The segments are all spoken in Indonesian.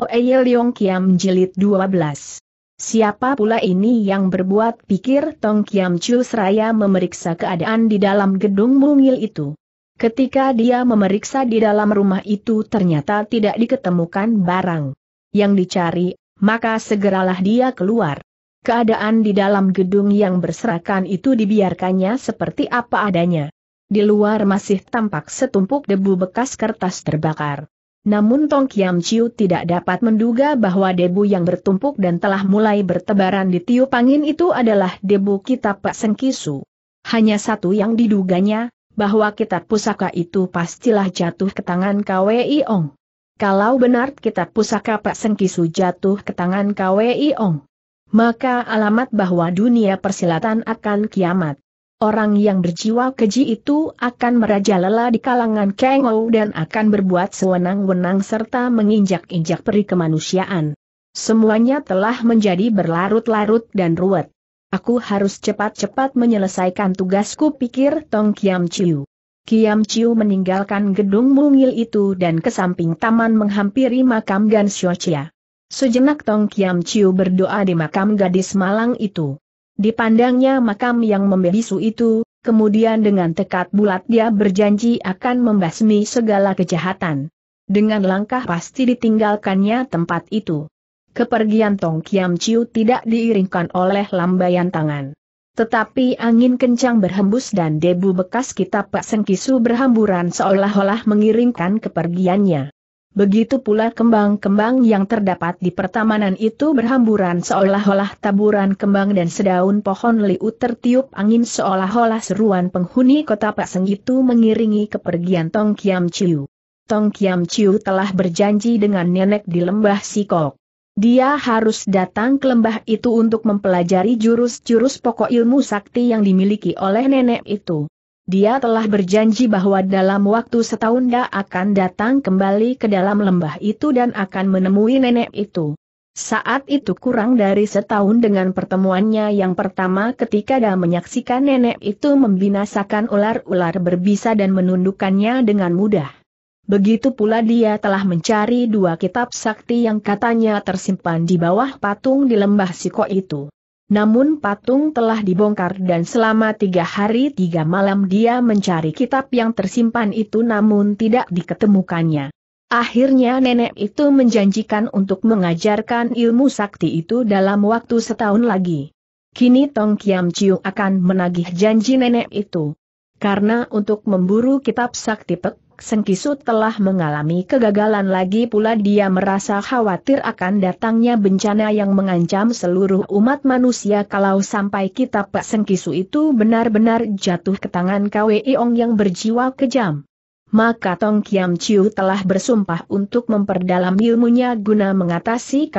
Oeye Leong Kiam Jilid 12 Siapa pula ini yang berbuat pikir Tong Kiam Chu seraya memeriksa keadaan di dalam gedung mungil itu. Ketika dia memeriksa di dalam rumah itu ternyata tidak diketemukan barang yang dicari, maka segeralah dia keluar. Keadaan di dalam gedung yang berserakan itu dibiarkannya seperti apa adanya. Di luar masih tampak setumpuk debu bekas kertas terbakar. Namun Tong Kiam Chiu tidak dapat menduga bahwa debu yang bertumpuk dan telah mulai bertebaran di tiup angin itu adalah debu kitab Pak Kisu. Hanya satu yang diduganya, bahwa kitab pusaka itu pastilah jatuh ke tangan KWI Ong. Kalau benar kitab pusaka Pak Kisu jatuh ke tangan KWI Ong, maka alamat bahwa dunia persilatan akan kiamat. Orang yang berjiwa keji itu akan merajalela di kalangan Kengou dan akan berbuat sewenang-wenang serta menginjak-injak peri kemanusiaan. Semuanya telah menjadi berlarut-larut dan ruwet. Aku harus cepat-cepat menyelesaikan tugasku pikir Tong Kiam Chiu. Kiam Chiu meninggalkan gedung mungil itu dan ke samping taman menghampiri makam Gan Xiochia. Sejenak Tong Kiam Chiu berdoa di makam gadis malang itu. Dipandangnya makam yang membisu itu, kemudian dengan tekad bulat dia berjanji akan membasmi segala kejahatan. Dengan langkah pasti ditinggalkannya tempat itu. Kepergian Tong Kiam Chiu tidak diiringkan oleh lambaian tangan. Tetapi angin kencang berhembus dan debu bekas kitab Pak Sengkisu berhamburan seolah-olah mengiringkan kepergiannya. Begitu pula kembang-kembang yang terdapat di pertamanan itu berhamburan seolah-olah taburan kembang dan sedaun pohon liu tertiup angin seolah-olah seruan penghuni kota Paseng itu mengiringi kepergian Tong Kiam Chiu. Tong Kiam Chiu telah berjanji dengan nenek di lembah Sikok. Dia harus datang ke lembah itu untuk mempelajari jurus-jurus pokok ilmu sakti yang dimiliki oleh nenek itu. Dia telah berjanji bahwa dalam waktu setahun dia akan datang kembali ke dalam lembah itu dan akan menemui nenek itu. Saat itu kurang dari setahun dengan pertemuannya yang pertama ketika dia menyaksikan nenek itu membinasakan ular-ular berbisa dan menundukkannya dengan mudah. Begitu pula dia telah mencari dua kitab sakti yang katanya tersimpan di bawah patung di lembah Siko itu. Namun patung telah dibongkar dan selama tiga hari tiga malam dia mencari kitab yang tersimpan itu namun tidak diketemukannya. Akhirnya nenek itu menjanjikan untuk mengajarkan ilmu sakti itu dalam waktu setahun lagi. Kini Tong Kiam Chiu akan menagih janji nenek itu. Karena untuk memburu kitab sakti pek, Sengkisu telah mengalami kegagalan lagi pula dia merasa khawatir akan datangnya bencana yang mengancam seluruh umat manusia kalau sampai kitab Pak Sengkisu itu benar-benar jatuh ke tangan Ong yang berjiwa kejam. Maka Tong Kiam Chiu telah bersumpah untuk memperdalam ilmunya guna mengatasi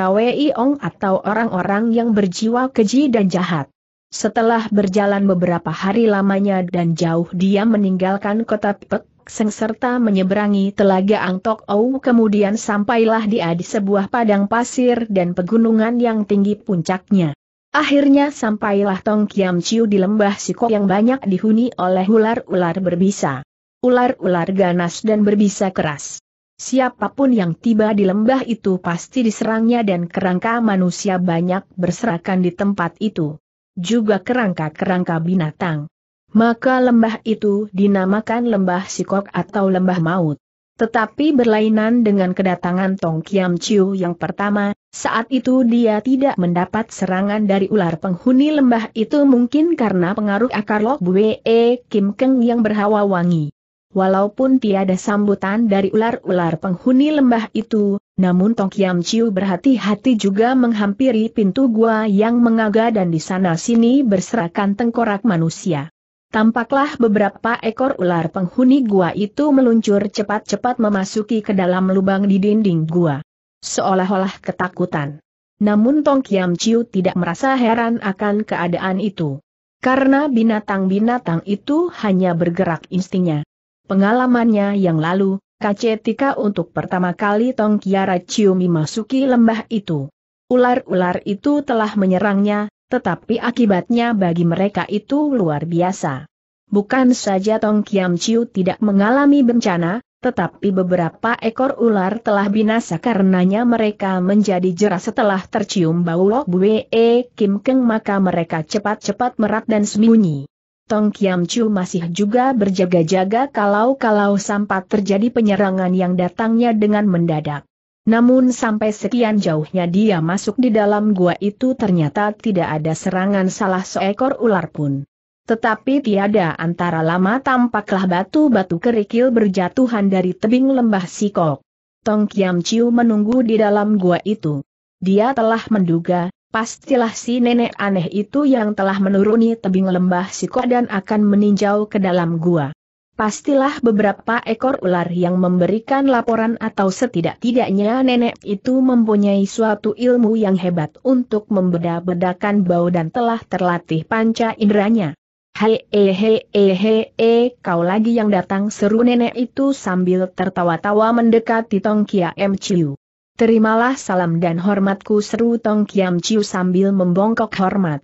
Ong atau orang-orang yang berjiwa keji dan jahat. Setelah berjalan beberapa hari lamanya dan jauh dia meninggalkan kota Pek, Seng serta menyeberangi telaga Angtok Ou kemudian sampailah dia di sebuah padang pasir dan pegunungan yang tinggi puncaknya. Akhirnya sampailah Tong Kiam Chiu di lembah Siko yang banyak dihuni oleh ular-ular berbisa. Ular-ular ganas dan berbisa keras. Siapapun yang tiba di lembah itu pasti diserangnya dan kerangka manusia banyak berserakan di tempat itu. Juga kerangka-kerangka binatang. Maka lembah itu dinamakan lembah Sikok atau lembah maut. Tetapi berlainan dengan kedatangan Tong Kiam Chiu yang pertama, saat itu dia tidak mendapat serangan dari ular penghuni lembah itu mungkin karena pengaruh akar Lok Bue e Kim Keng yang berhawa wangi. Walaupun tiada sambutan dari ular-ular penghuni lembah itu, namun Tong Kiam Chiu berhati-hati juga menghampiri pintu gua yang mengagak dan di sana-sini berserakan tengkorak manusia. Tampaklah beberapa ekor ular penghuni gua itu meluncur cepat-cepat memasuki ke dalam lubang di dinding gua. Seolah-olah ketakutan. Namun Tong Kiam Chiu tidak merasa heran akan keadaan itu. Karena binatang-binatang itu hanya bergerak instingnya. Pengalamannya yang lalu, Kacetika untuk pertama kali Tong Kiara Chiu memasuki lembah itu. Ular-ular itu telah menyerangnya, tetapi akibatnya bagi mereka itu luar biasa. Bukan saja Tong Kiam Chiu tidak mengalami bencana, tetapi beberapa ekor ular telah binasa karenanya mereka menjadi jerah setelah tercium bau Lok Bue e, Kim Keng maka mereka cepat-cepat merat dan sembunyi. Tong Kiam Chiu masih juga berjaga-jaga kalau-kalau sampat terjadi penyerangan yang datangnya dengan mendadak. Namun sampai sekian jauhnya dia masuk di dalam gua itu ternyata tidak ada serangan salah seekor ular pun. Tetapi tiada antara lama tampaklah batu-batu kerikil berjatuhan dari tebing lembah Sikok. Tong Kiam Chiu menunggu di dalam gua itu. Dia telah menduga, pastilah si nenek aneh itu yang telah menuruni tebing lembah Sikok dan akan meninjau ke dalam gua. Pastilah beberapa ekor ular yang memberikan laporan atau setidak-tidaknya nenek itu mempunyai suatu ilmu yang hebat untuk membeda-bedakan bau dan telah terlatih panca inderanya. Hei eh, hei eh, hei hei eh, kau lagi yang datang seru nenek itu sambil tertawa-tawa mendekati Tong M Chiu. Terimalah salam dan hormatku seru Tong M Chiu sambil membongkok hormat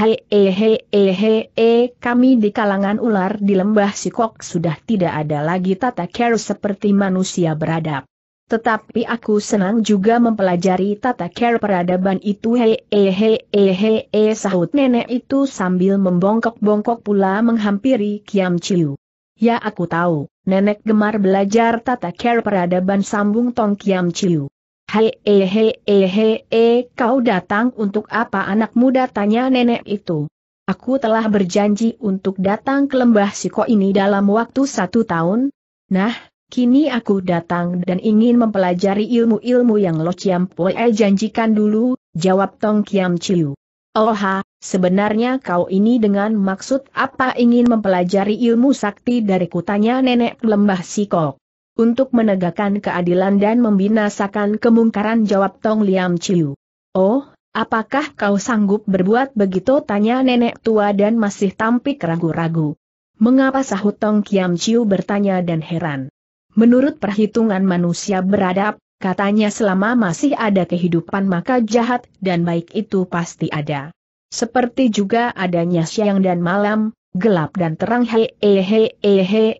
hei eh, he, eh, eh, kami di kalangan ular di lembah Sikok sudah tidak ada lagi tata care seperti manusia beradab. Tetapi aku senang juga mempelajari tata care peradaban itu hehehehe sahut nenek itu sambil membongkok-bongkok pula menghampiri Kiam Chiu. Ya aku tahu, nenek gemar belajar tata care peradaban sambung Tong Kiam Chiu. Hei, Hehehe, hehehe, eh, eh, kau datang untuk apa anak muda tanya nenek itu. Aku telah berjanji untuk datang ke lembah Siko ini dalam waktu satu tahun. Nah, kini aku datang dan ingin mempelajari ilmu-ilmu yang Lo Chiam Poe janjikan dulu, jawab Tong Kiam Chiu. Oha, sebenarnya kau ini dengan maksud apa ingin mempelajari ilmu sakti dari kutanya nenek lembah Siko? untuk menegakkan keadilan dan membinasakan kemungkaran jawab Tong Liam Chiu. Oh, apakah kau sanggup berbuat begitu tanya nenek tua dan masih tampik ragu-ragu. Mengapa sahut Tong Kiam Chiu bertanya dan heran. Menurut perhitungan manusia beradab, katanya selama masih ada kehidupan maka jahat dan baik itu pasti ada. Seperti juga adanya siang dan malam, Gelap dan terang he he he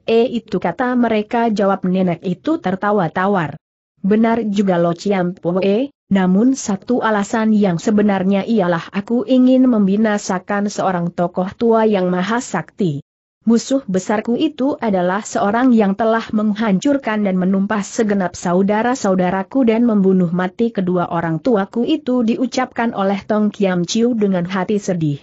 he itu kata mereka jawab nenek itu tertawa tawar. Benar juga Lo Chiam Poe, namun satu alasan yang sebenarnya ialah aku ingin membinasakan seorang tokoh tua yang maha sakti. Musuh besarku itu adalah seorang yang telah menghancurkan dan menumpas segenap saudara-saudaraku dan membunuh mati kedua orang tuaku itu diucapkan oleh Tong Kiam Chiu dengan hati sedih.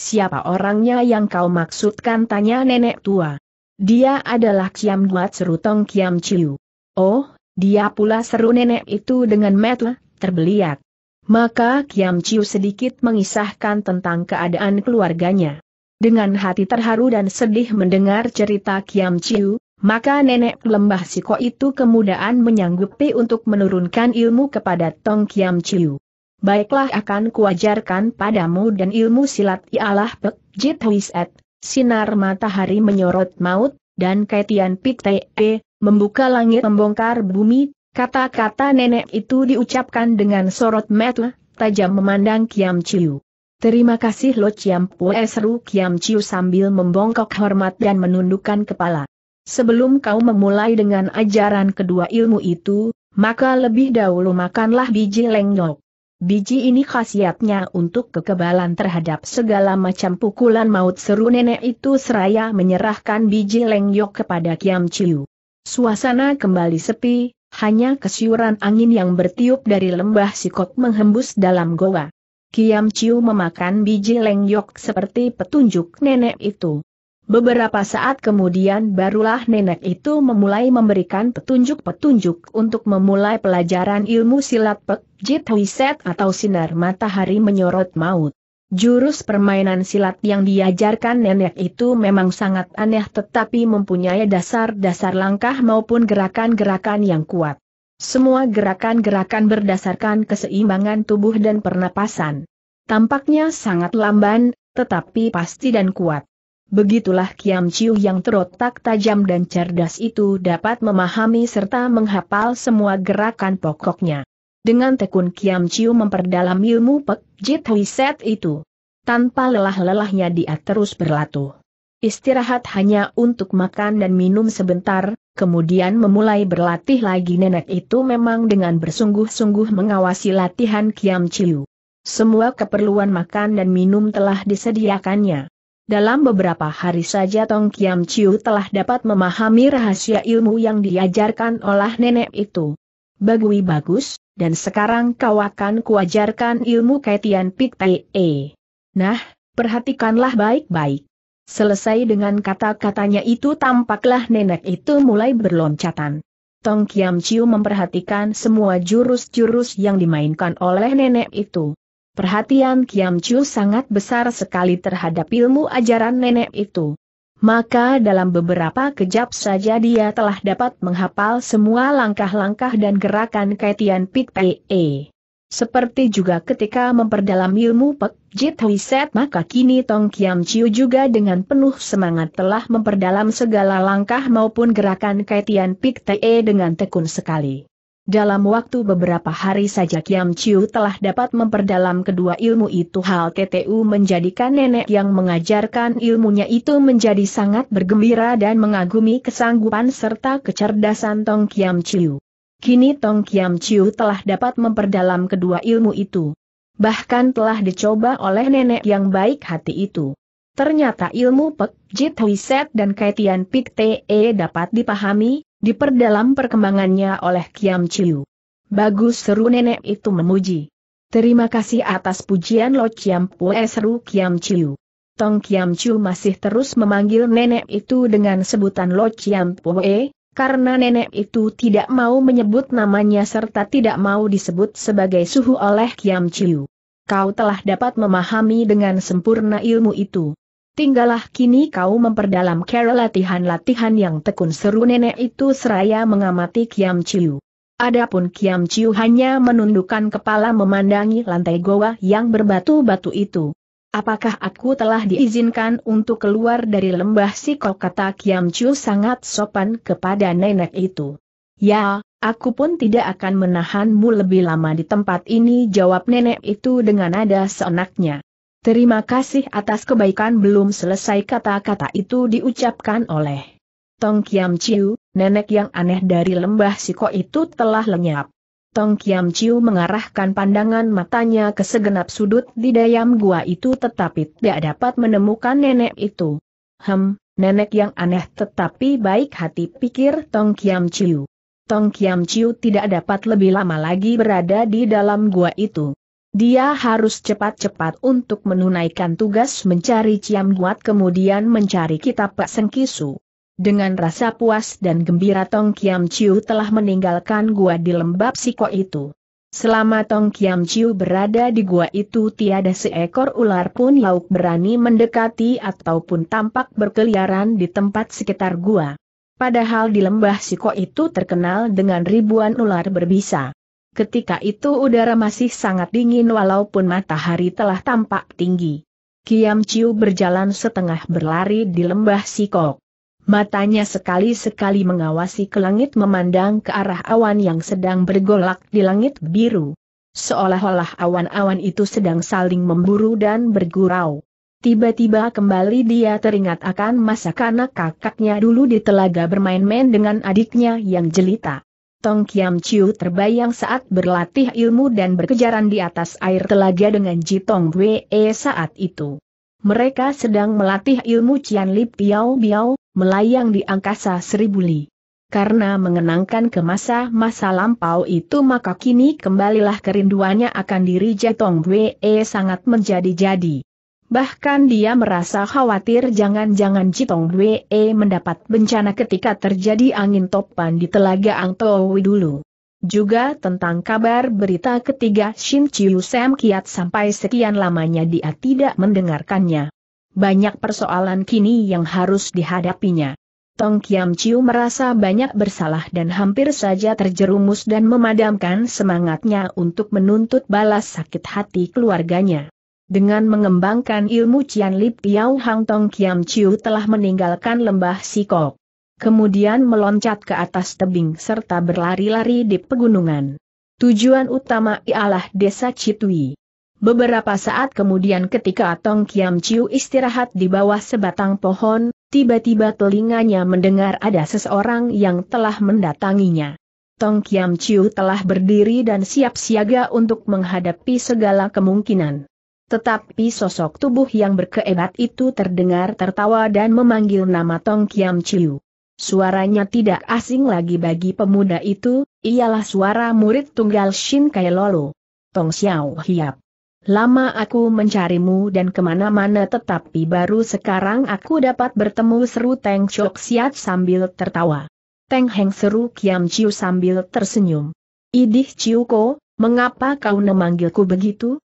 Siapa orangnya yang kau maksudkan tanya nenek tua. Dia adalah Kiam Duat seru Tong Kiam Chiu. Oh, dia pula seru nenek itu dengan metu, terbeliak. Maka Kiam Chiu sedikit mengisahkan tentang keadaan keluarganya. Dengan hati terharu dan sedih mendengar cerita Kiam Chiu, maka nenek lembah Siko itu kemudahan menyanggupi untuk menurunkan ilmu kepada Tong Kiam Chiu baiklah akan kuajarkan padamu dan ilmu silat ialah Pek Jit Huiset, sinar matahari menyorot maut, dan Kaitian Pik Te, e, membuka langit membongkar bumi, kata-kata nenek itu diucapkan dengan sorot mata, tajam memandang Kiam Chiu. Terima kasih Lo Ciam Pue seru Kiam Chiu sambil membongkok hormat dan menundukkan kepala. Sebelum kau memulai dengan ajaran kedua ilmu itu, maka lebih dahulu makanlah biji lenggok. Biji ini khasiatnya untuk kekebalan terhadap segala macam pukulan maut seru nenek itu seraya menyerahkan biji lengyok kepada Kiam Chiu. Suasana kembali sepi, hanya kesiuran angin yang bertiup dari lembah Sikok menghembus dalam goa. Kiam Chiu memakan biji lengyok seperti petunjuk nenek itu. Beberapa saat kemudian barulah nenek itu memulai memberikan petunjuk-petunjuk untuk memulai pelajaran ilmu silat Pek Jit wiset atau sinar matahari menyorot maut. Jurus permainan silat yang diajarkan nenek itu memang sangat aneh tetapi mempunyai dasar-dasar langkah maupun gerakan-gerakan yang kuat. Semua gerakan-gerakan berdasarkan keseimbangan tubuh dan pernapasan. Tampaknya sangat lamban, tetapi pasti dan kuat. Begitulah Kiam Chiu yang terotak tajam dan cerdas itu dapat memahami serta menghapal semua gerakan pokoknya. Dengan tekun Kiam Chiu memperdalam ilmu Pek Jit Hui Set itu. Tanpa lelah-lelahnya dia terus berlatuh. Istirahat hanya untuk makan dan minum sebentar, kemudian memulai berlatih lagi nenek itu memang dengan bersungguh-sungguh mengawasi latihan Kiam Chiu. Semua keperluan makan dan minum telah disediakannya. Dalam beberapa hari saja Tong Kiam Chiu telah dapat memahami rahasia ilmu yang diajarkan oleh nenek itu. Bagui bagus, dan sekarang kau akan kuajarkan ilmu Kaitian Pik E. Nah, perhatikanlah baik-baik. Selesai dengan kata-katanya itu tampaklah nenek itu mulai berloncatan. Tong Kiam Chiu memperhatikan semua jurus-jurus yang dimainkan oleh nenek itu. Perhatian Kiam Chu sangat besar sekali terhadap ilmu ajaran nenek itu. Maka dalam beberapa kejap saja dia telah dapat menghafal semua langkah-langkah dan gerakan kaitian Pik E. Seperti juga ketika memperdalam ilmu Pek Jit Hui maka kini Tong Kiam Chiu juga dengan penuh semangat telah memperdalam segala langkah maupun gerakan kaitian Pik dengan tekun sekali. Dalam waktu beberapa hari saja Kiam Chiu telah dapat memperdalam kedua ilmu itu hal TTU menjadikan nenek yang mengajarkan ilmunya itu menjadi sangat bergembira dan mengagumi kesanggupan serta kecerdasan Tong Kiam Chiu. Kini Tong Kiam Chiu telah dapat memperdalam kedua ilmu itu. Bahkan telah dicoba oleh nenek yang baik hati itu. Ternyata ilmu Pek Jit Huiset dan Kaitian Pik Te dapat dipahami, Diperdalam perkembangannya oleh Kiam Chiu. Bagus seru nenek itu memuji. Terima kasih atas pujian Lo Chiam Pue seru Kiam Chiu. Tong Kiam Chiu masih terus memanggil nenek itu dengan sebutan Lo Chiam Pue, karena nenek itu tidak mau menyebut namanya serta tidak mau disebut sebagai suhu oleh Kiam Chiu. Kau telah dapat memahami dengan sempurna ilmu itu. Tinggallah kini kau memperdalam cara latihan-latihan yang tekun seru nenek itu seraya mengamati Kiam Chiu. Adapun Kiam Chiu hanya menundukkan kepala memandangi lantai goa yang berbatu-batu itu. Apakah aku telah diizinkan untuk keluar dari lembah Siko kata Kiam Chiu sangat sopan kepada nenek itu. Ya, aku pun tidak akan menahanmu lebih lama di tempat ini jawab nenek itu dengan nada seenaknya. Terima kasih atas kebaikan belum selesai kata-kata itu diucapkan oleh Tong Kiam Chiu, nenek yang aneh dari lembah Siko itu telah lenyap. Tong Kiam Chiu mengarahkan pandangan matanya ke segenap sudut di dayam gua itu tetapi tidak dapat menemukan nenek itu. Hem, nenek yang aneh tetapi baik hati pikir Tong Kiam Chiu. Tong Kiam Chiu tidak dapat lebih lama lagi berada di dalam gua itu. Dia harus cepat-cepat untuk menunaikan tugas mencari Ciam Guat kemudian mencari kitab Pak Sengkisu. Dengan rasa puas dan gembira Tong Kiam Chiu telah meninggalkan gua di lembab Siko itu. Selama Tong Kiam Chiu berada di gua itu tiada seekor ular pun lauk berani mendekati ataupun tampak berkeliaran di tempat sekitar gua. Padahal di lembah Siko itu terkenal dengan ribuan ular berbisa. Ketika itu udara masih sangat dingin walaupun matahari telah tampak tinggi. Kiam Chiu berjalan setengah berlari di lembah Sikok. Matanya sekali-sekali mengawasi ke langit memandang ke arah awan yang sedang bergolak di langit biru. Seolah-olah awan-awan itu sedang saling memburu dan bergurau. Tiba-tiba kembali dia teringat akan masa kanak kakaknya dulu di telaga bermain-main dengan adiknya yang jelita. Tong Kiam Chiu terbayang saat berlatih ilmu dan berkejaran di atas air telaga dengan Jitong Wee saat itu. Mereka sedang melatih ilmu Cian Lip Piao Biao, melayang di angkasa seribu li. Karena mengenangkan ke masa-masa lampau itu maka kini kembalilah kerinduannya akan diri Tong Wee sangat menjadi-jadi. Bahkan dia merasa khawatir jangan-jangan Jitong Wee mendapat bencana ketika terjadi angin topan di Telaga Towi dulu. Juga tentang kabar berita ketiga Shin Chiu Sam Kiat sampai sekian lamanya dia tidak mendengarkannya. Banyak persoalan kini yang harus dihadapinya. Tong Kiam Chiu merasa banyak bersalah dan hampir saja terjerumus dan memadamkan semangatnya untuk menuntut balas sakit hati keluarganya. Dengan mengembangkan ilmu Cian Lip Piao Hang Tong Kiam Chiu telah meninggalkan lembah Sikok. Kemudian meloncat ke atas tebing serta berlari-lari di pegunungan. Tujuan utama ialah desa Citui. Beberapa saat kemudian ketika Tong Kiam Chiu istirahat di bawah sebatang pohon, tiba-tiba telinganya mendengar ada seseorang yang telah mendatanginya. Tong Kiam Chiu telah berdiri dan siap siaga untuk menghadapi segala kemungkinan. Tetapi sosok tubuh yang berkeenat itu terdengar tertawa dan memanggil nama Tong Kiam Chiu. Suaranya tidak asing lagi bagi pemuda itu, ialah suara murid tunggal Shin Kai Lolo. Tong Xiao Hiap. Lama aku mencarimu dan kemana-mana tetapi baru sekarang aku dapat bertemu seru Teng Chok Siat sambil tertawa. Teng Heng seru Kiam Chiu sambil tersenyum. Idih Chiu ko, mengapa kau memanggilku begitu?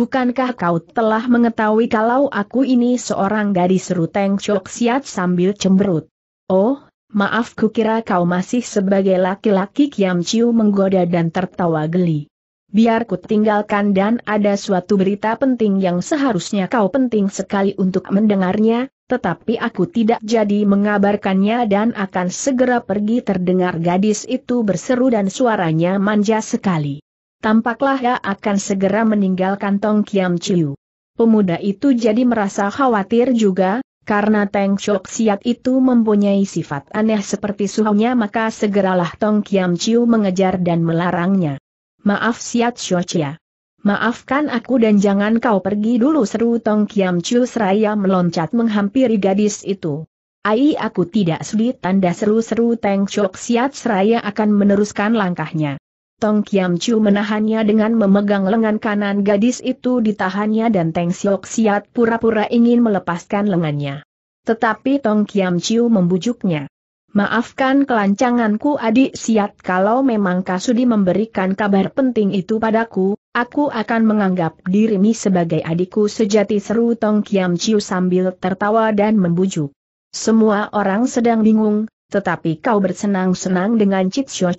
Bukankah kau telah mengetahui kalau aku ini seorang gadis ruteng cok Siat sambil cemberut? Oh, maaf kukira kau masih sebagai laki-laki Kiam Chiu menggoda dan tertawa geli. Biar ku tinggalkan dan ada suatu berita penting yang seharusnya kau penting sekali untuk mendengarnya, tetapi aku tidak jadi mengabarkannya dan akan segera pergi terdengar gadis itu berseru dan suaranya manja sekali tampaklah ia akan segera meninggalkan Tong Kiam Chiu. Pemuda itu jadi merasa khawatir juga, karena Teng Chok Siat itu mempunyai sifat aneh seperti suhunya maka segeralah Tong Kiam Chiu mengejar dan melarangnya. Maaf Siat Shochia. Maafkan aku dan jangan kau pergi dulu seru Tong Kiam Chiu seraya meloncat menghampiri gadis itu. Ai aku tidak sulit tanda seru-seru Teng Chok Siat seraya akan meneruskan langkahnya. Tong Kiam Chu menahannya dengan memegang lengan kanan gadis itu ditahannya dan Teng Siok Siat pura-pura ingin melepaskan lengannya. Tetapi Tong Kiam Chu membujuknya. Maafkan kelancanganku adik Siat kalau memang Kasudi memberikan kabar penting itu padaku, aku akan menganggap dirimu sebagai adikku sejati seru Tong Kiam Chu sambil tertawa dan membujuk. Semua orang sedang bingung, tetapi kau bersenang-senang dengan Cik Xiao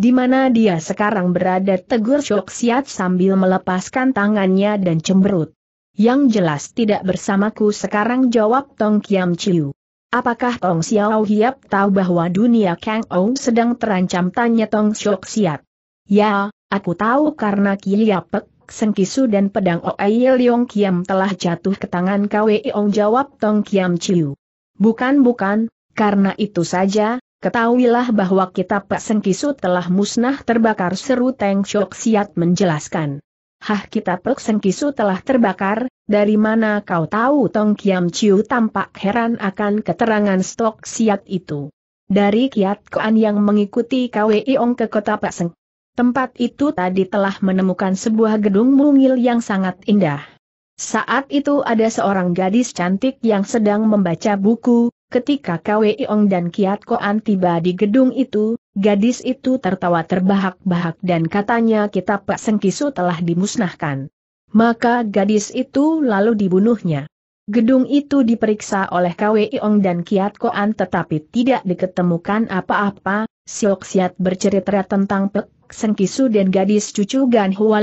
di mana dia sekarang berada tegur Shok Siat sambil melepaskan tangannya dan cemberut. Yang jelas tidak bersamaku sekarang jawab Tong Kiam Chiu. Apakah Tong Xiao Hiap tahu bahwa dunia Kang Ong sedang terancam tanya Tong Shok Siat? Ya, aku tahu karena Kiapek Sengkisu dan pedang Oei Leong Kiam telah jatuh ke tangan Kwei Ong jawab Tong Kiam Chiu. Bukan bukan, karena itu saja, Ketahuilah bahwa kitab Pak Sengkisu telah musnah terbakar seru Teng Chok Siat menjelaskan. Hah kitab Pak Sengkisu telah terbakar, dari mana kau tahu Tong Kiam Chiu tampak heran akan keterangan stok siat itu. Dari Kiat Koan yang mengikuti KWI Ong ke kota Pak Seng. Tempat itu tadi telah menemukan sebuah gedung mungil yang sangat indah. Saat itu ada seorang gadis cantik yang sedang membaca buku, Ketika Kwei Ong dan Kiat Koan tiba di gedung itu, gadis itu tertawa terbahak-bahak dan katanya kitab Pak Sengkisu telah dimusnahkan. Maka gadis itu lalu dibunuhnya. Gedung itu diperiksa oleh Kwei Ong dan Kiat Koan tetapi tidak diketemukan apa-apa, Siok Siat bercerita tentang Pak Sengkisu dan gadis cucu Gan Hua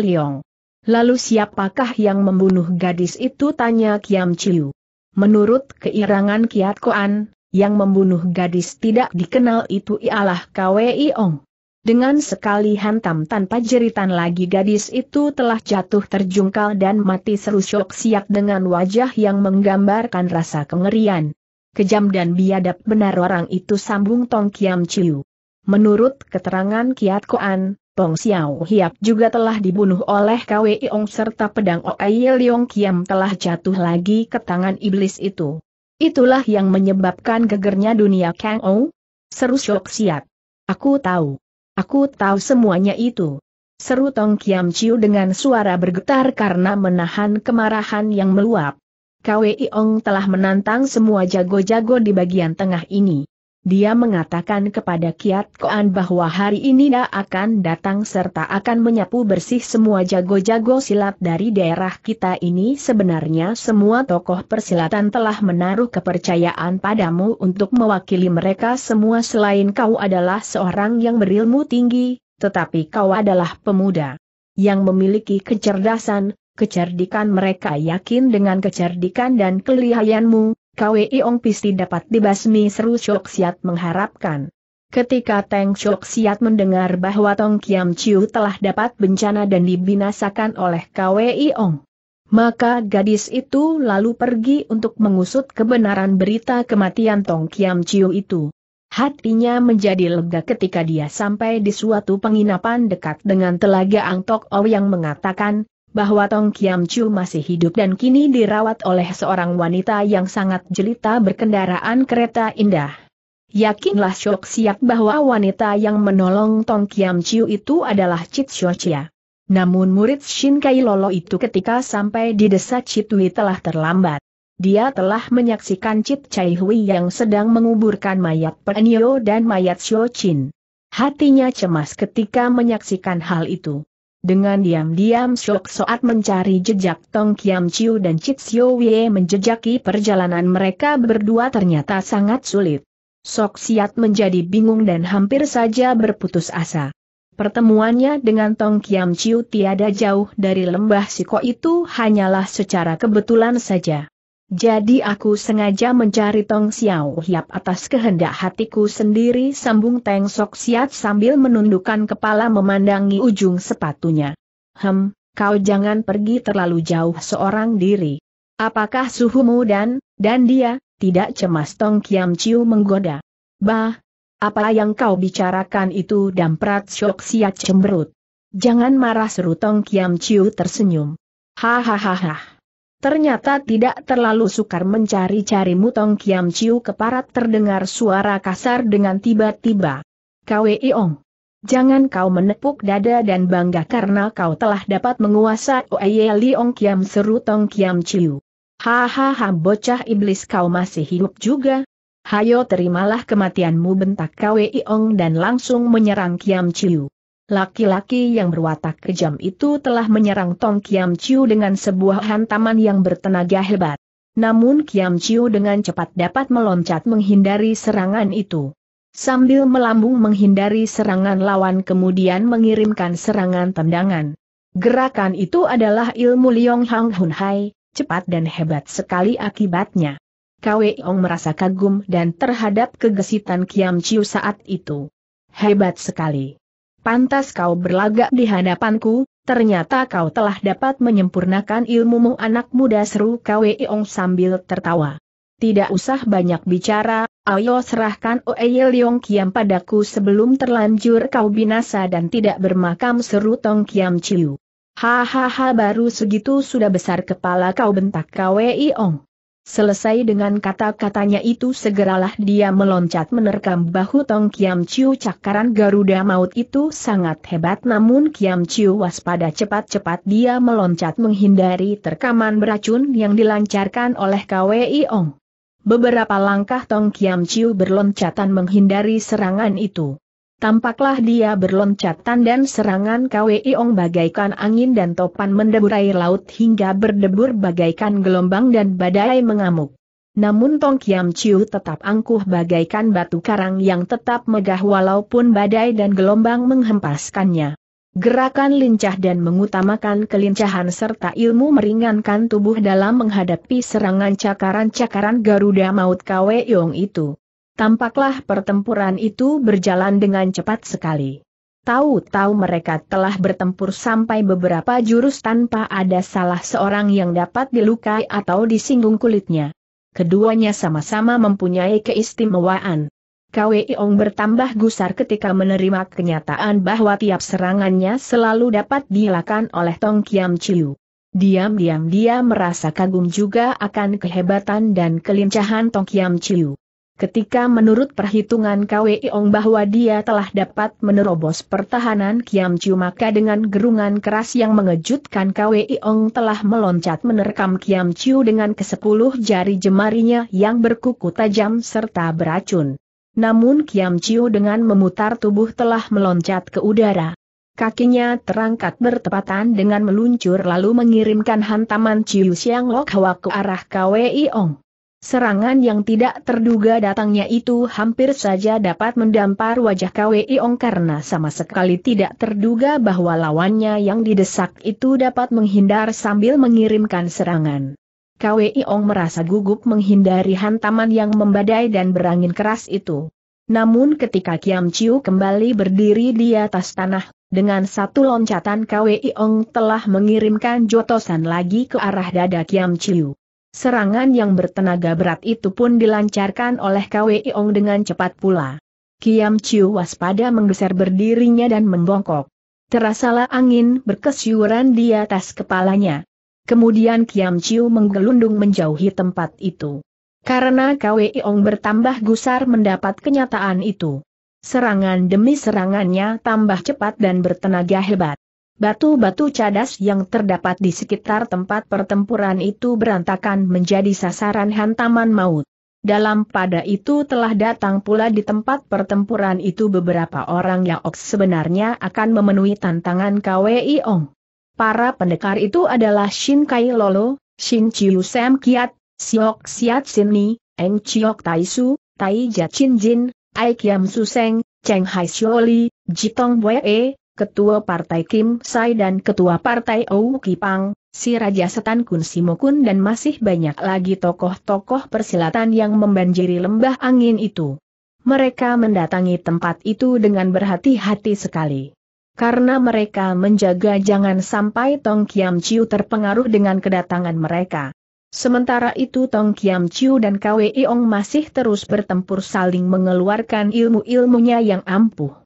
Lalu siapakah yang membunuh gadis itu tanya Kiam Chiu. Menurut keirangan Kiat Koan, yang membunuh gadis tidak dikenal itu ialah Kwei Ong. Dengan sekali hantam tanpa jeritan lagi gadis itu telah jatuh terjungkal dan mati seru syok siak dengan wajah yang menggambarkan rasa kengerian. Kejam dan biadab benar orang itu sambung Tong Kiam Chiu. Menurut keterangan Kiat Koan, Peng Xiao Hiap juga telah dibunuh oleh Kwei Ong serta pedang Oei Leong Kiam telah jatuh lagi ke tangan iblis itu. Itulah yang menyebabkan gegernya dunia Kang Ou. Seru Shok Siap. Aku tahu. Aku tahu semuanya itu. Seru Tong Kiam Chiu dengan suara bergetar karena menahan kemarahan yang meluap. Kwei Ong telah menantang semua jago-jago di bagian tengah ini dia mengatakan kepada Kiat Koan bahwa hari ini dia akan datang serta akan menyapu bersih semua jago-jago silat dari daerah kita ini. Sebenarnya semua tokoh persilatan telah menaruh kepercayaan padamu untuk mewakili mereka semua selain kau adalah seorang yang berilmu tinggi, tetapi kau adalah pemuda yang memiliki kecerdasan, kecerdikan mereka yakin dengan kecerdikan dan kelihayanmu, KWI Ong Pisti dapat dibasmi seru Chok Siat mengharapkan. Ketika Teng Chok Siat mendengar bahwa Tong Kiam Chiu telah dapat bencana dan dibinasakan oleh KWI Ong, maka gadis itu lalu pergi untuk mengusut kebenaran berita kematian Tong Kiam Chiu itu. Hatinya menjadi lega ketika dia sampai di suatu penginapan dekat dengan Telaga Ang Tok O yang mengatakan, bahwa Tong Kiam Chu masih hidup dan kini dirawat oleh seorang wanita yang sangat jelita berkendaraan kereta indah. Yakinlah Shok Siak bahwa wanita yang menolong Tong Kiam Chu itu adalah Chit Chia. Namun murid Shin Kai Lolo itu ketika sampai di desa Chitui telah terlambat. Dia telah menyaksikan Chit Chai Hui yang sedang menguburkan mayat Penyo dan mayat Shou Chin. Hatinya cemas ketika menyaksikan hal itu. Dengan diam-diam Shok Soat mencari jejak Tong Kiam Chiu dan Chit Sio Wei menjejaki perjalanan mereka berdua ternyata sangat sulit. Sok Siat menjadi bingung dan hampir saja berputus asa. Pertemuannya dengan Tong Kiam Chiu tiada jauh dari lembah Siko itu hanyalah secara kebetulan saja. Jadi aku sengaja mencari Tong Xiao Hiap atas kehendak hatiku sendiri sambung Teng Sok Siat sambil menundukkan kepala memandangi ujung sepatunya. Hem, kau jangan pergi terlalu jauh seorang diri. Apakah suhumu dan, dan dia, tidak cemas Tong Kiam Chiu menggoda. Bah, apa yang kau bicarakan itu dan Prat Sok Siat cemberut. Jangan marah seru Tong Kiam Chiu tersenyum. Hahaha. Ternyata tidak terlalu sukar mencari-cari Mutong Kiam Chiu keparat terdengar suara kasar dengan tiba-tiba. Kwe Iong. Jangan kau menepuk dada dan bangga karena kau telah dapat menguasai Oye Liong Kiam seru Tong Kiam Chiu. Hahaha bocah iblis kau masih hidup juga. Hayo terimalah kematianmu bentak Kwe Iong dan langsung menyerang Kiam Chiu. Laki-laki yang berwatak kejam itu telah menyerang Tong Kiam Chiu dengan sebuah hantaman yang bertenaga hebat. Namun Kiam Chiu dengan cepat dapat meloncat menghindari serangan itu. Sambil melambung menghindari serangan lawan kemudian mengirimkan serangan tendangan. Gerakan itu adalah ilmu Liong Hang Hun Hai, cepat dan hebat sekali akibatnya. Kwe Ong merasa kagum dan terhadap kegesitan Kiam Chiu saat itu. Hebat sekali pantas kau berlagak di hadapanku, ternyata kau telah dapat menyempurnakan ilmumu anak muda seru ong sambil tertawa. Tidak usah banyak bicara, ayo serahkan Oeye Leong Kiam padaku sebelum terlanjur kau binasa dan tidak bermakam seru Tong Kiam Chiu. Hahaha baru segitu sudah besar kepala kau bentak ong. Selesai dengan kata-katanya itu segeralah dia meloncat menerkam bahu Tong Kiam Chiu cakaran Garuda maut itu sangat hebat namun Kiam Chiu waspada cepat-cepat dia meloncat menghindari terkaman beracun yang dilancarkan oleh KWI Ong. Beberapa langkah Tong Kiam Chiu berloncatan menghindari serangan itu. Tampaklah dia berloncatan dan serangan Iong bagaikan angin dan topan mendebur air laut hingga berdebur bagaikan gelombang dan badai mengamuk. Namun Tong Kiam Chiu tetap angkuh bagaikan batu karang yang tetap megah walaupun badai dan gelombang menghempaskannya. Gerakan lincah dan mengutamakan kelincahan serta ilmu meringankan tubuh dalam menghadapi serangan cakaran-cakaran Garuda Maut Iong itu. Tampaklah pertempuran itu berjalan dengan cepat sekali. Tahu-tahu mereka telah bertempur sampai beberapa jurus tanpa ada salah seorang yang dapat dilukai atau disinggung kulitnya. Keduanya sama-sama mempunyai keistimewaan. Ong bertambah gusar ketika menerima kenyataan bahwa tiap serangannya selalu dapat dilakukan oleh Tong Kiam Chiu. Diam-diam dia merasa kagum juga akan kehebatan dan kelincahan Tong Kiam Chiu. Ketika menurut perhitungan Kwei Ong bahwa dia telah dapat menerobos pertahanan Kiam Chiu maka dengan gerungan keras yang mengejutkan Kwei Ong telah meloncat menerkam Kiam Chiu dengan kesepuluh jari jemarinya yang berkuku tajam serta beracun. Namun Kiam Chiu dengan memutar tubuh telah meloncat ke udara. Kakinya terangkat bertepatan dengan meluncur lalu mengirimkan hantaman Chiu Siang Lok Hwa ke arah Kwei Ong. Serangan yang tidak terduga datangnya itu hampir saja dapat mendampar wajah KWI Ong karena sama sekali tidak terduga bahwa lawannya yang didesak itu dapat menghindar sambil mengirimkan serangan. KWI Ong merasa gugup menghindari hantaman yang membadai dan berangin keras itu. Namun ketika Kiam Chiu kembali berdiri di atas tanah, dengan satu loncatan KWI Ong telah mengirimkan jotosan lagi ke arah dada Kiam Chiu. Serangan yang bertenaga berat itu pun dilancarkan oleh Kwei Ong dengan cepat pula. Kiam Chiu waspada menggeser berdirinya dan membongkok. Terasalah angin berkesyuran di atas kepalanya. Kemudian Kiam Chiu menggelundung menjauhi tempat itu. Karena Kwei Ong bertambah gusar mendapat kenyataan itu. Serangan demi serangannya tambah cepat dan bertenaga hebat. Batu-batu cadas yang terdapat di sekitar tempat pertempuran itu berantakan menjadi sasaran hantaman maut. Dalam pada itu telah datang pula di tempat pertempuran itu beberapa orang yang sebenarnya akan memenuhi tantangan KWI Ong. Para pendekar itu adalah Shin Kai Lolo, Shin Chiu Sam Kiat, Siok Siat Sin Ni, Eng Chiok Tai Su, Tai Jat Chin Jin, Ai Kiam Suseng, Cheng Hai Shioli, Jitong Wei, Ketua Partai Kim Sai dan Ketua Partai Ou Kipang, si Raja Setan Kun Simokun dan masih banyak lagi tokoh-tokoh persilatan yang membanjiri lembah angin itu. Mereka mendatangi tempat itu dengan berhati-hati sekali. Karena mereka menjaga jangan sampai Tong Kiam Chiu terpengaruh dengan kedatangan mereka. Sementara itu Tong Kiam Chiu dan Kwei Ong masih terus bertempur saling mengeluarkan ilmu-ilmunya yang ampuh.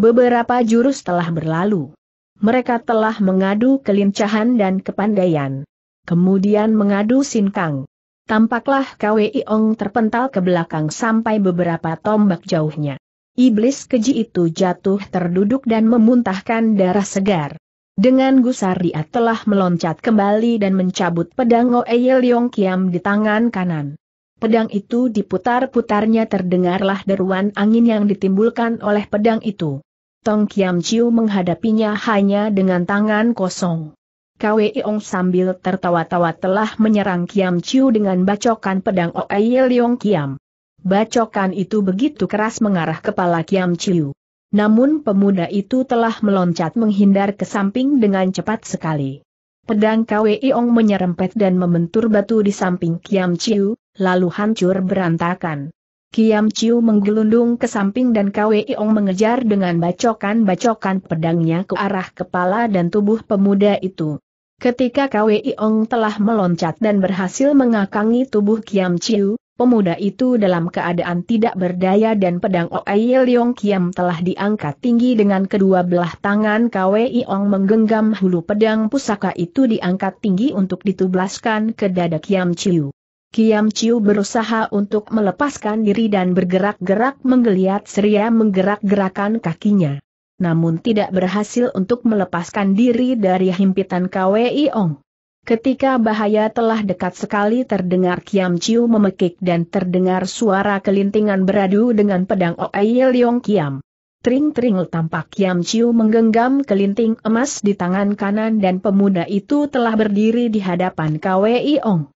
Beberapa jurus telah berlalu. Mereka telah mengadu kelincahan dan kepandaian. Kemudian mengadu sinkang. Tampaklah Kwei Ong terpental ke belakang sampai beberapa tombak jauhnya. Iblis keji itu jatuh terduduk dan memuntahkan darah segar. Dengan gusar dia telah meloncat kembali dan mencabut pedang Oeye Leong Kiam di tangan kanan. Pedang itu diputar-putarnya terdengarlah deruan angin yang ditimbulkan oleh pedang itu. Tong Kiam Chiu menghadapinya hanya dengan tangan kosong. Kwe Ong sambil tertawa-tawa telah menyerang Kiam Chiu dengan bacokan pedang Oei Leong Kiam. Bacokan itu begitu keras mengarah kepala Kiam Chiu. Namun pemuda itu telah meloncat menghindar ke samping dengan cepat sekali. Pedang Kwe Ong menyerempet dan membentur batu di samping Kiam Chiu, lalu hancur berantakan. Kiam Chiu menggelundung ke samping dan Kwe Iong mengejar dengan bacokan-bacokan pedangnya ke arah kepala dan tubuh pemuda itu. Ketika Kwe Iong telah meloncat dan berhasil mengakangi tubuh Kiam Chiu, pemuda itu dalam keadaan tidak berdaya dan pedang Oai Leong Kiam telah diangkat tinggi dengan kedua belah tangan Kwe Iong menggenggam hulu pedang pusaka itu diangkat tinggi untuk ditublaskan ke dada Kiam Chiu. Kiam Chiu berusaha untuk melepaskan diri dan bergerak-gerak menggeliat seria menggerak-gerakan kakinya. Namun tidak berhasil untuk melepaskan diri dari himpitan KWI Ong. Ketika bahaya telah dekat sekali terdengar Kiam Chiu memekik dan terdengar suara kelintingan beradu dengan pedang Oei Leong Kiam. Tring-tring tampak Kiam Chiu menggenggam kelinting emas di tangan kanan dan pemuda itu telah berdiri di hadapan KWI Ong.